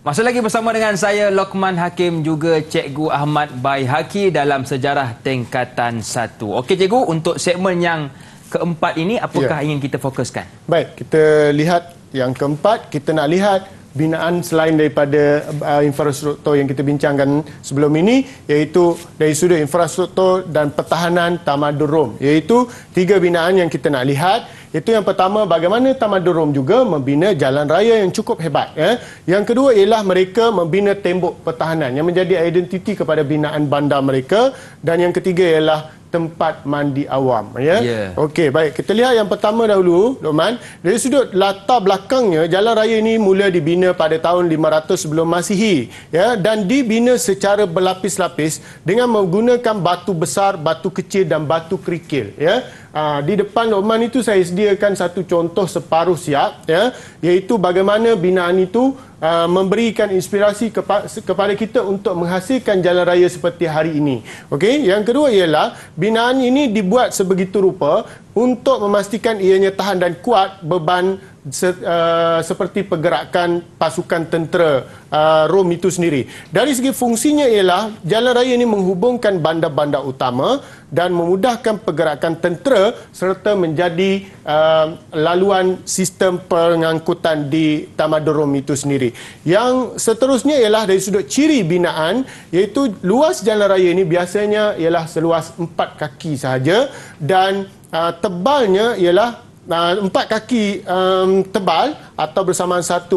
Masih lagi bersama dengan saya Lokman Hakim juga Cikgu Ahmad Baihaki dalam sejarah tingkatan 1. Okey cikgu untuk segmen yang keempat ini apakah yeah. ingin kita fokuskan? Baik, kita lihat yang keempat kita nak lihat binaan selain daripada uh, infrastruktur yang kita bincangkan sebelum ini iaitu dari sudut infrastruktur dan pertahanan Tamadun Rom iaitu tiga binaan yang kita nak lihat itu yang pertama bagaimana Tamadun Rom juga membina jalan raya yang cukup hebat ya. Yang kedua ialah mereka membina tembok pertahanan yang menjadi identiti kepada binaan bandar mereka dan yang ketiga ialah tempat mandi awam ya. Yeah. Okey, baik. Kita lihat yang pertama dahulu, Loman. Dari sudut latar belakangnya, jalan raya ini mula dibina pada tahun 500 sebelum Masihi ya dan dibina secara berlapis-lapis dengan menggunakan batu besar, batu kecil dan batu kerikil ya. Aa, ah, di depan Loman itu saya sediakan satu contoh separuh siap ya, iaitu bagaimana binaan itu uh, memberikan inspirasi kepa- kepada kita untuk menghasilkan jalan raya seperti hari ini. Okey, yang kedua ialah binaan ini dibuat sebegitu rupa untuk memastikan ianya tahan dan kuat beban se, uh, seperti pergerakan pasukan tentera uh, Rom itu sendiri. Dari segi fungsinya ialah jalan raya ini menghubungkan bandar-bandar utama dan memudahkan pergerakan tentera serta menjadi uh, laluan sistem pengangkutan di Tamadun Rom itu sendiri. Yang seterusnya ialah dari sudut ciri binaan iaitu luas jalan raya ini biasanya ialah seluas empat kaki sahaja dan uh, tebalnya ialah uh, empat kaki um, tebal atau bersamaan 1.3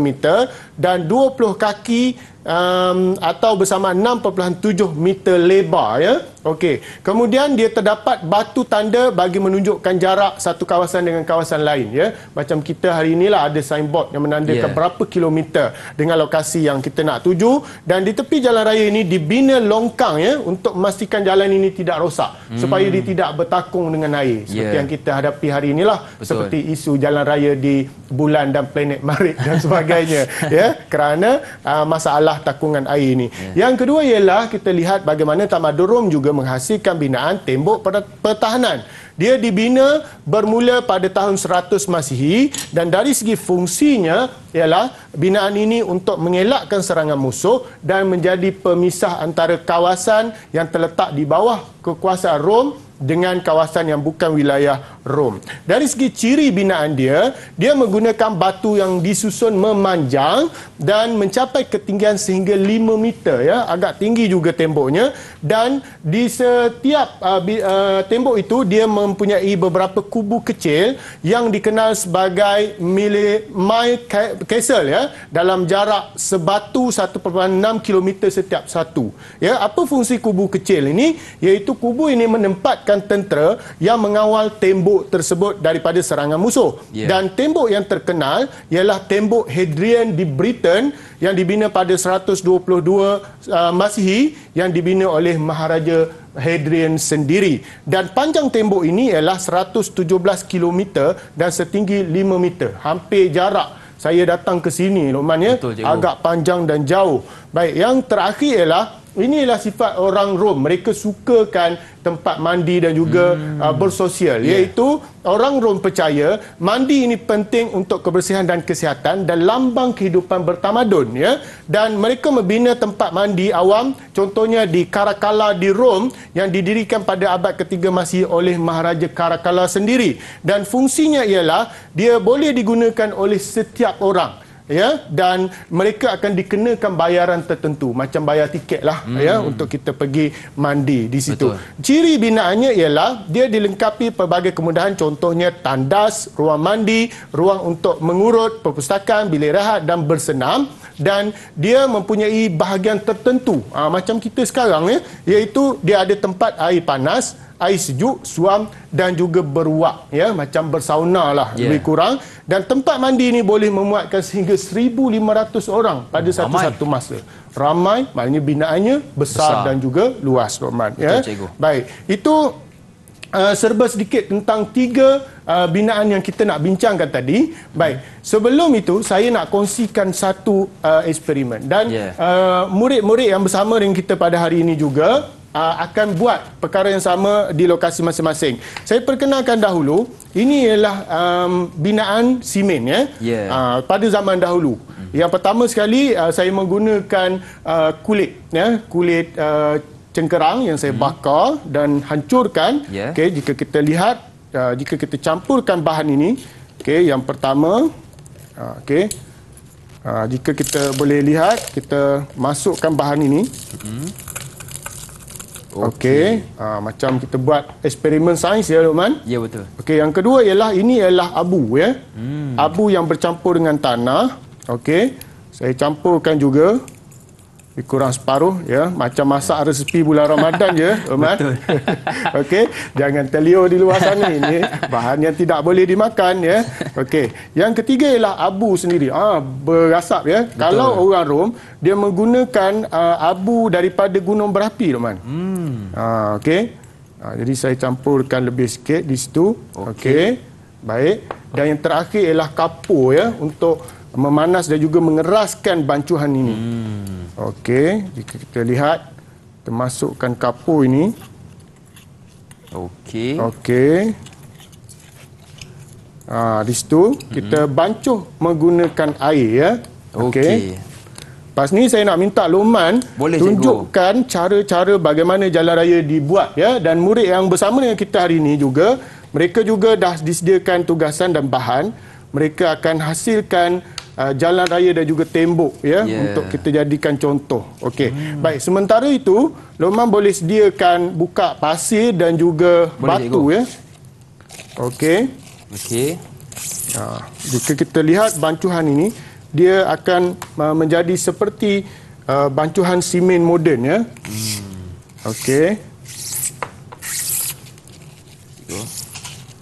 meter dan 20 kaki um, atau bersamaan 6.7 meter lebar ya. Okey, kemudian dia terdapat batu tanda bagi menunjukkan jarak satu kawasan dengan kawasan lain. Ya, Macam kita hari inilah ada signboard yang menandakan yeah. berapa kilometer dengan lokasi yang kita nak tuju. Dan di tepi jalan raya ini dibina longkang ya untuk memastikan jalan ini tidak rosak. Hmm. Supaya dia tidak bertakung dengan air. Ya. Seperti yeah. yang kita hadapi hari inilah. Betul. Seperti isu jalan raya di bulan dan planet Marit dan sebagainya. ya, Kerana uh, masalah takungan air ini. Yeah. Yang kedua ialah kita lihat bagaimana Tamadurum juga menghasilkan binaan tembok pertahanan dia dibina bermula pada tahun 100 Masihi dan dari segi fungsinya ialah binaan ini untuk mengelakkan serangan musuh dan menjadi pemisah antara kawasan yang terletak di bawah kekuasaan Rom dengan kawasan yang bukan wilayah Rom. Dari segi ciri binaan dia, dia menggunakan batu yang disusun memanjang dan mencapai ketinggian sehingga 5 meter ya, agak tinggi juga temboknya dan di setiap uh, uh, tembok itu dia me- mempunyai beberapa kubu kecil yang dikenal sebagai Mile My Castle ya dalam jarak sebatu 1.6 km setiap satu. Ya, apa fungsi kubu kecil ini? Yaitu kubu ini menempatkan tentera yang mengawal tembok tersebut daripada serangan musuh. Yeah. Dan tembok yang terkenal ialah tembok Hadrian di Britain yang dibina pada 122 uh, Masihi yang dibina oleh Maharaja Hadrian sendiri dan panjang tembok ini ialah 117 km dan setinggi 5 meter hampir jarak saya datang ke sini Luqman ya agak panjang dan jauh baik yang terakhir ialah Inilah sifat orang Rom. Mereka sukakan tempat mandi dan juga hmm. uh, bersosial. Yeah. Iaitu orang Rom percaya mandi ini penting untuk kebersihan dan kesihatan dan lambang kehidupan bertamadun. Ya? Dan mereka membina tempat mandi awam contohnya di Karakala di Rom yang didirikan pada abad ketiga masih oleh Maharaja Karakala sendiri. Dan fungsinya ialah dia boleh digunakan oleh setiap orang ya dan mereka akan dikenakan bayaran tertentu macam bayar tiket lah hmm. ya untuk kita pergi mandi di situ Betul. ciri binaannya ialah dia dilengkapi pelbagai kemudahan contohnya tandas ruang mandi ruang untuk mengurut perpustakaan bilik rehat dan bersenam dan dia mempunyai bahagian tertentu ha, macam kita sekarang ya iaitu dia ada tempat air panas air sejuk, suam dan juga beruak ya macam bersauna lah yeah. lebih kurang dan tempat mandi ini boleh memuatkan sehingga 1500 orang pada satu-satu hmm, masa. Ramai maknanya binaannya besar, besar. dan juga luas Norman ya. Cikgu. Baik, itu uh, serba sedikit tentang tiga uh, binaan yang kita nak bincangkan tadi. Baik, sebelum itu saya nak kongsikan satu uh, eksperimen dan yeah. uh, murid-murid yang bersama dengan kita pada hari ini juga uh, akan buat perkara yang sama di lokasi masing-masing. Saya perkenalkan dahulu, ini ialah um, binaan simen ya. Yeah. Uh, pada zaman dahulu. Mm-hmm. Yang pertama sekali uh, saya menggunakan uh, kulit ya, kulit uh, cengkerang yang saya mm-hmm. bakar dan hancurkan. Yeah. Okey, jika kita lihat uh, jika kita campurkan bahan ini, okey, yang pertama uh, okey Uh, jika kita boleh lihat, kita masukkan bahan ini. Mm-hmm. Okey. Okay. Ha, ah, macam kita buat eksperimen sains ya Luqman. Ya betul. Okey yang kedua ialah ini ialah abu ya. Hmm. Abu yang bercampur dengan tanah. Okey. Saya campurkan juga kurang separuh ya macam masak resipi bulan Ramadan je Umar. Okey, jangan telio di luar sana ini bahan yang tidak boleh dimakan ya. Okey, yang ketiga ialah abu sendiri. Ah berasap ya. Betul. Kalau orang Rom dia menggunakan uh, abu daripada gunung berapi Roman. Hmm. Ah okey. Ah, jadi saya campurkan lebih sikit di situ. Okey. Okay. Baik. Dan yang terakhir ialah kapur ya untuk memanas dan juga mengeraskan bancuhan ini. Hmm. Okey, jika kita lihat, kita masukkan kapur ini. Okey. Okey. Ha, di situ, hmm. kita bancuh menggunakan air. ya. Okey. Pas ni saya nak minta Luman Boleh, tunjukkan cara-cara bagaimana jalan raya dibuat. ya. Dan murid yang bersama dengan kita hari ini juga, mereka juga dah disediakan tugasan dan bahan. Mereka akan hasilkan... Uh, jalan raya dan juga tembok ya yeah. untuk kita jadikan contoh. Okey. Hmm. Baik, sementara itu, Loman boleh sediakan buka pasir dan juga boleh, batu ya. Okey. Okey. Ha, jika kita lihat bancuhan ini, dia akan uh, menjadi seperti uh, bancuhan simen moden ya. Hmm. Okey.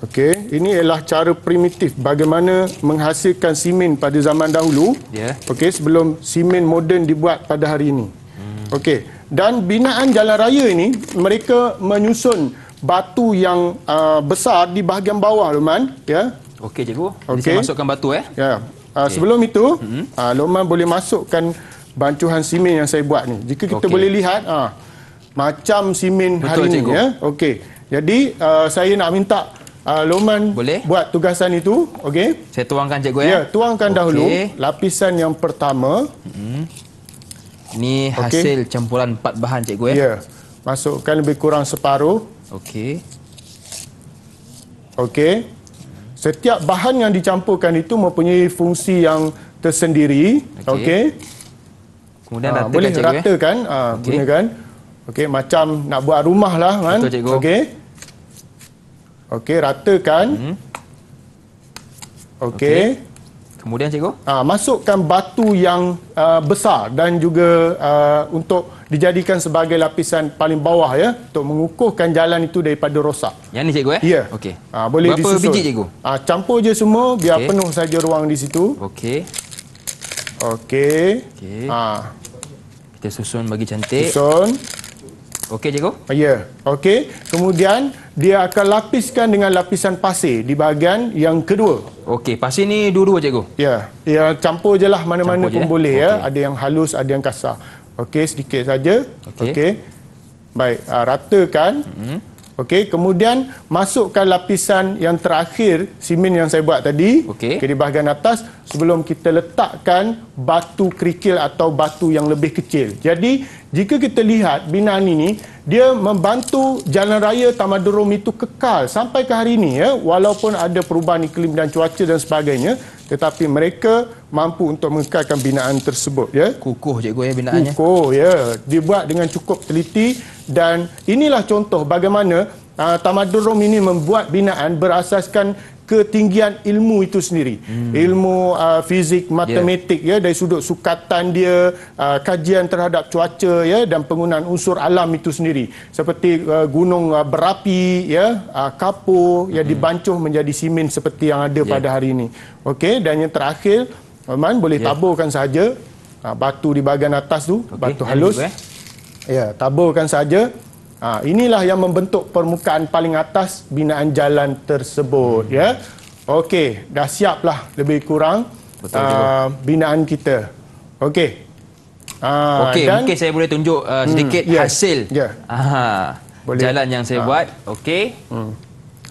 Okey, ini ialah cara primitif bagaimana menghasilkan simen pada zaman dahulu. Ya. Yeah. Okey, sebelum simen moden dibuat pada hari ini. Hmm. Okey, dan binaan jalan raya ini mereka menyusun batu yang uh, besar di bahagian bawah Loman, ya. Yeah. Okey, cikgu. Okay. Saya masukkan batu eh. Ya. Yeah. Uh, okay. Sebelum itu, hmm. uh, Loman boleh masukkan bancuhan simen yang saya buat ni. Jika kita okay. boleh lihat uh, macam simen hari ini ya. Yeah. Okey. Jadi uh, saya nak minta uh, Loman Boleh? buat tugasan itu okey saya tuangkan cikgu ya ya tuangkan okay. dahulu lapisan yang pertama hmm. ni hasil okay. campuran empat bahan cikgu ya ya masukkan lebih kurang separuh okey okey setiap bahan yang dicampurkan itu mempunyai fungsi yang tersendiri okey okay. kemudian ah, ratakan ha, boleh ya? ratakan ya? ha, okay. gunakan okey macam nak buat rumah lah kan okey Okey, ratakan. Hmm. Okey. Okay. Kemudian cikgu? Ah, ha, masukkan batu yang uh, besar dan juga uh, untuk dijadikan sebagai lapisan paling bawah ya untuk mengukuhkan jalan itu daripada rosak. Yang ni cikgu eh? Ya. Okey. Ah, ha, boleh Berapa disusun. Berapa biji cikgu? Ah, ha, campur je semua biar okay. penuh saja ruang di situ. Okey. Okey. Okey. Ah. Ha. Kita susun bagi cantik. Susun. Okey, Cikgu? Oh, ya. Yeah. Okey. Kemudian, dia akan lapiskan dengan lapisan pasir di bahagian yang kedua. Okey, pasir ni dua-dua, Cikgu? Ya. Yeah. Ya, yeah, campur je lah mana-mana pun je, eh? boleh. Okay. ya. Ada yang halus, ada yang kasar. Okey, sedikit saja. Okey. Okay. Baik, ha, ratakan. Hmm. Okey, kemudian masukkan lapisan yang terakhir simen yang saya buat tadi okay. ke di bahagian atas sebelum kita letakkan batu kerikil atau batu yang lebih kecil. Jadi, jika kita lihat binaan ini, dia membantu jalan raya Tamadurum itu kekal sampai ke hari ini ya, walaupun ada perubahan iklim dan cuaca dan sebagainya, tetapi mereka mampu untuk mengekalkan binaan tersebut ya kukuh cikgu ya binaannya kukuh ya dibuat dengan cukup teliti dan inilah contoh bagaimana uh, tamadun rom ini membuat binaan berasaskan ketinggian ilmu itu sendiri hmm. ilmu uh, fizik matematik yeah. ya dari sudut sukatan dia uh, kajian terhadap cuaca ya dan penggunaan unsur alam itu sendiri seperti uh, gunung uh, berapi ya uh, kapur mm-hmm. yang hmm. dibancuh menjadi simen seperti yang ada yeah. pada hari ini okey dan yang terakhir aman boleh yeah. taburkan saja uh, batu di bahagian atas tu okay. batu halus eh? ya yeah, taburkan saja Ha, inilah yang membentuk permukaan paling atas binaan jalan tersebut. Hmm. Ya, okey, dah siaplah lebih kurang uh, binaan kita. Okey. Uh, okey, mungkin saya boleh tunjuk uh, hmm, sedikit hmm, yes. hasil yeah. Ya. uh, boleh. jalan yang saya uh. buat. Okey. Hmm.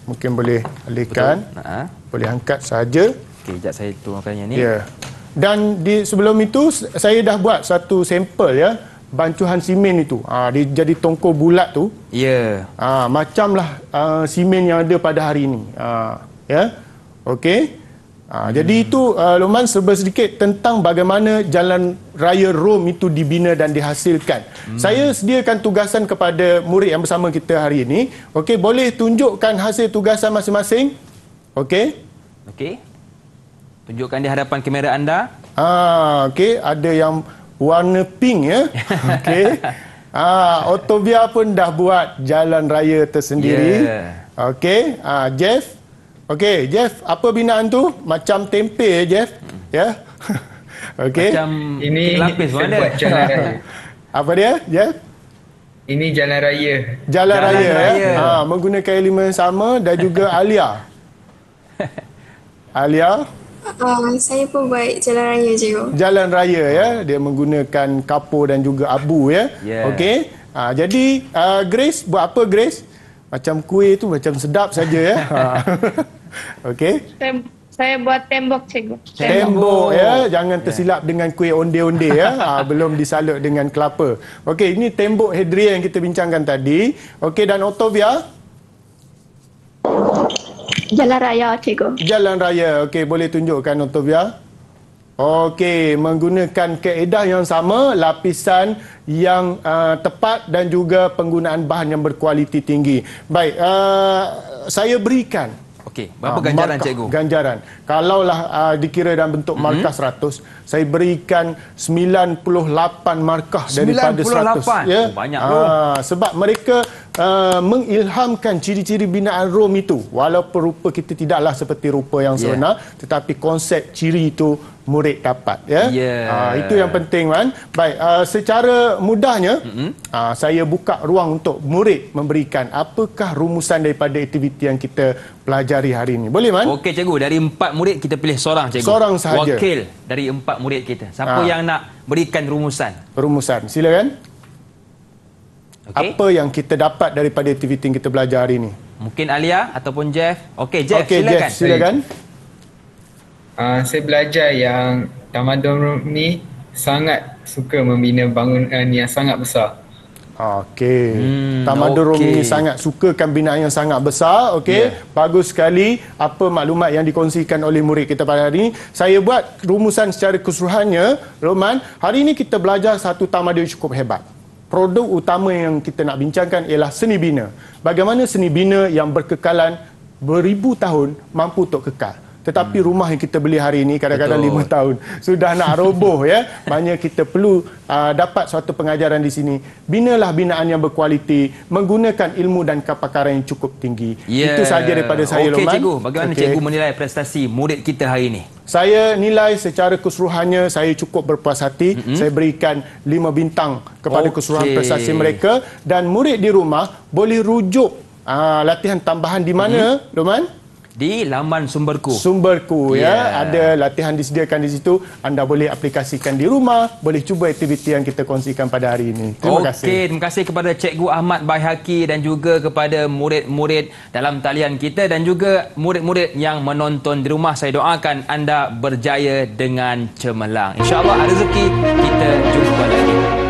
Mungkin boleh alihkan. Uh. Boleh angkat saja. Okey, sekejap saya tuangkan yang ini. Yeah. Dan di sebelum itu, saya dah buat satu sampel ya bancuhan simen itu ha, dia jadi tongkol bulat tu ya yeah. ha, macamlah uh, simen yang ada pada hari ini ha, ya yeah? okey ha, hmm. jadi itu uh, Luman serba sedikit tentang bagaimana jalan raya Rom itu dibina dan dihasilkan hmm. saya sediakan tugasan kepada murid yang bersama kita hari ini okey boleh tunjukkan hasil tugasan masing-masing okey okey tunjukkan di hadapan kamera anda ah ha, okey ada yang warna pink ya. Okey. Ah, Otovia pun dah buat jalan raya tersendiri. Yeah. Okey, ah Jeff. Okey, Jeff, apa binaan tu? Macam tempe ya, Jeff. Hmm. Ya. Yeah. Okey. Macam ini lapis mana? Apa dia, Jeff? Ini jalan raya. Jalan, jalan raya, ya? raya. Ya? Ha, menggunakan elemen sama dan juga Alia. Alia. Ah, saya pun buat jalan raya je. Jalan raya ya. Dia menggunakan kapur dan juga abu ya. Yeah. Okey. Ha, jadi uh, Grace buat apa Grace? Macam kuih tu macam sedap saja ya. Okey. saya buat tembok cikgu. Tembok, tembok ya. Jangan tersilap ya. dengan kuih onde-onde ya. Ha, belum disalut dengan kelapa. Okey, ini tembok Hedria yang kita bincangkan tadi. Okey dan Otovia? Jalan Raya, cikgu. Jalan Raya. Okey, boleh tunjukkan Otovia? Okey, menggunakan kaedah yang sama, lapisan yang uh, tepat dan juga penggunaan bahan yang berkualiti tinggi. Baik, uh, saya berikan. Okey, berapa uh, ganjaran markah, cikgu? Ganjaran. Kalaulah uh, dikira dalam bentuk mm-hmm. markah 100, saya berikan 98 markah 98. daripada 100. 98. Ya? Oh, banyak tu. Uh, ah, sebab mereka Uh, mengilhamkan ciri-ciri binaan Rom itu walaupun rupa kita tidaklah seperti rupa yang yeah. sebenar tetapi konsep ciri itu murid dapat ya yeah. uh, itu yang penting kan baik uh, secara mudahnya mm-hmm. uh, saya buka ruang untuk murid memberikan apakah rumusan daripada aktiviti yang kita pelajari hari ini boleh kan? okey cikgu dari empat murid kita pilih seorang cikgu seorang sahaja wakil dari empat murid kita siapa uh. yang nak berikan rumusan rumusan silakan okay. apa yang kita dapat daripada aktiviti yang kita belajar hari ini. Mungkin Alia ataupun Jeff. Okey, Jeff, okay, Jeff, silakan. Uh, saya belajar yang tamadun ni sangat suka membina bangunan yang sangat besar. Okey. Hmm, tamadun okay. ni sangat sukakan binaan yang sangat besar. Okey. Yeah. Bagus sekali apa maklumat yang dikongsikan oleh murid kita pada hari ini. Saya buat rumusan secara keseluruhannya, Roman. Hari ini kita belajar satu tamadun cukup hebat produk utama yang kita nak bincangkan ialah seni bina. Bagaimana seni bina yang berkekalan beribu tahun mampu untuk kekal? tetapi hmm. rumah yang kita beli hari ini kadang-kadang lima tahun sudah nak roboh ya banyak kita perlu uh, dapat suatu pengajaran di sini binalah binaan yang berkualiti menggunakan ilmu dan kepakaran yang cukup tinggi yeah. itu sahaja daripada saya okay, Loman cikgu bagaimana okay. cikgu menilai prestasi murid kita hari ini saya nilai secara keseluruhannya saya cukup berpuas hati mm-hmm. saya berikan lima bintang kepada okay. keseluruhan prestasi mereka dan murid di rumah boleh rujuk uh, latihan tambahan di mana mm-hmm. Loman di laman Sumberku. Sumberku yeah. ya, ada latihan disediakan di situ. Anda boleh aplikasikan di rumah, boleh cuba aktiviti yang kita kongsikan pada hari ini. Terima okay. kasih. Okey, terima kasih kepada Cikgu Ahmad Baihaki dan juga kepada murid-murid dalam talian kita dan juga murid-murid yang menonton di rumah. Saya doakan anda berjaya dengan cemerlang. Insyaallah allah rezeki kita jumpa lagi.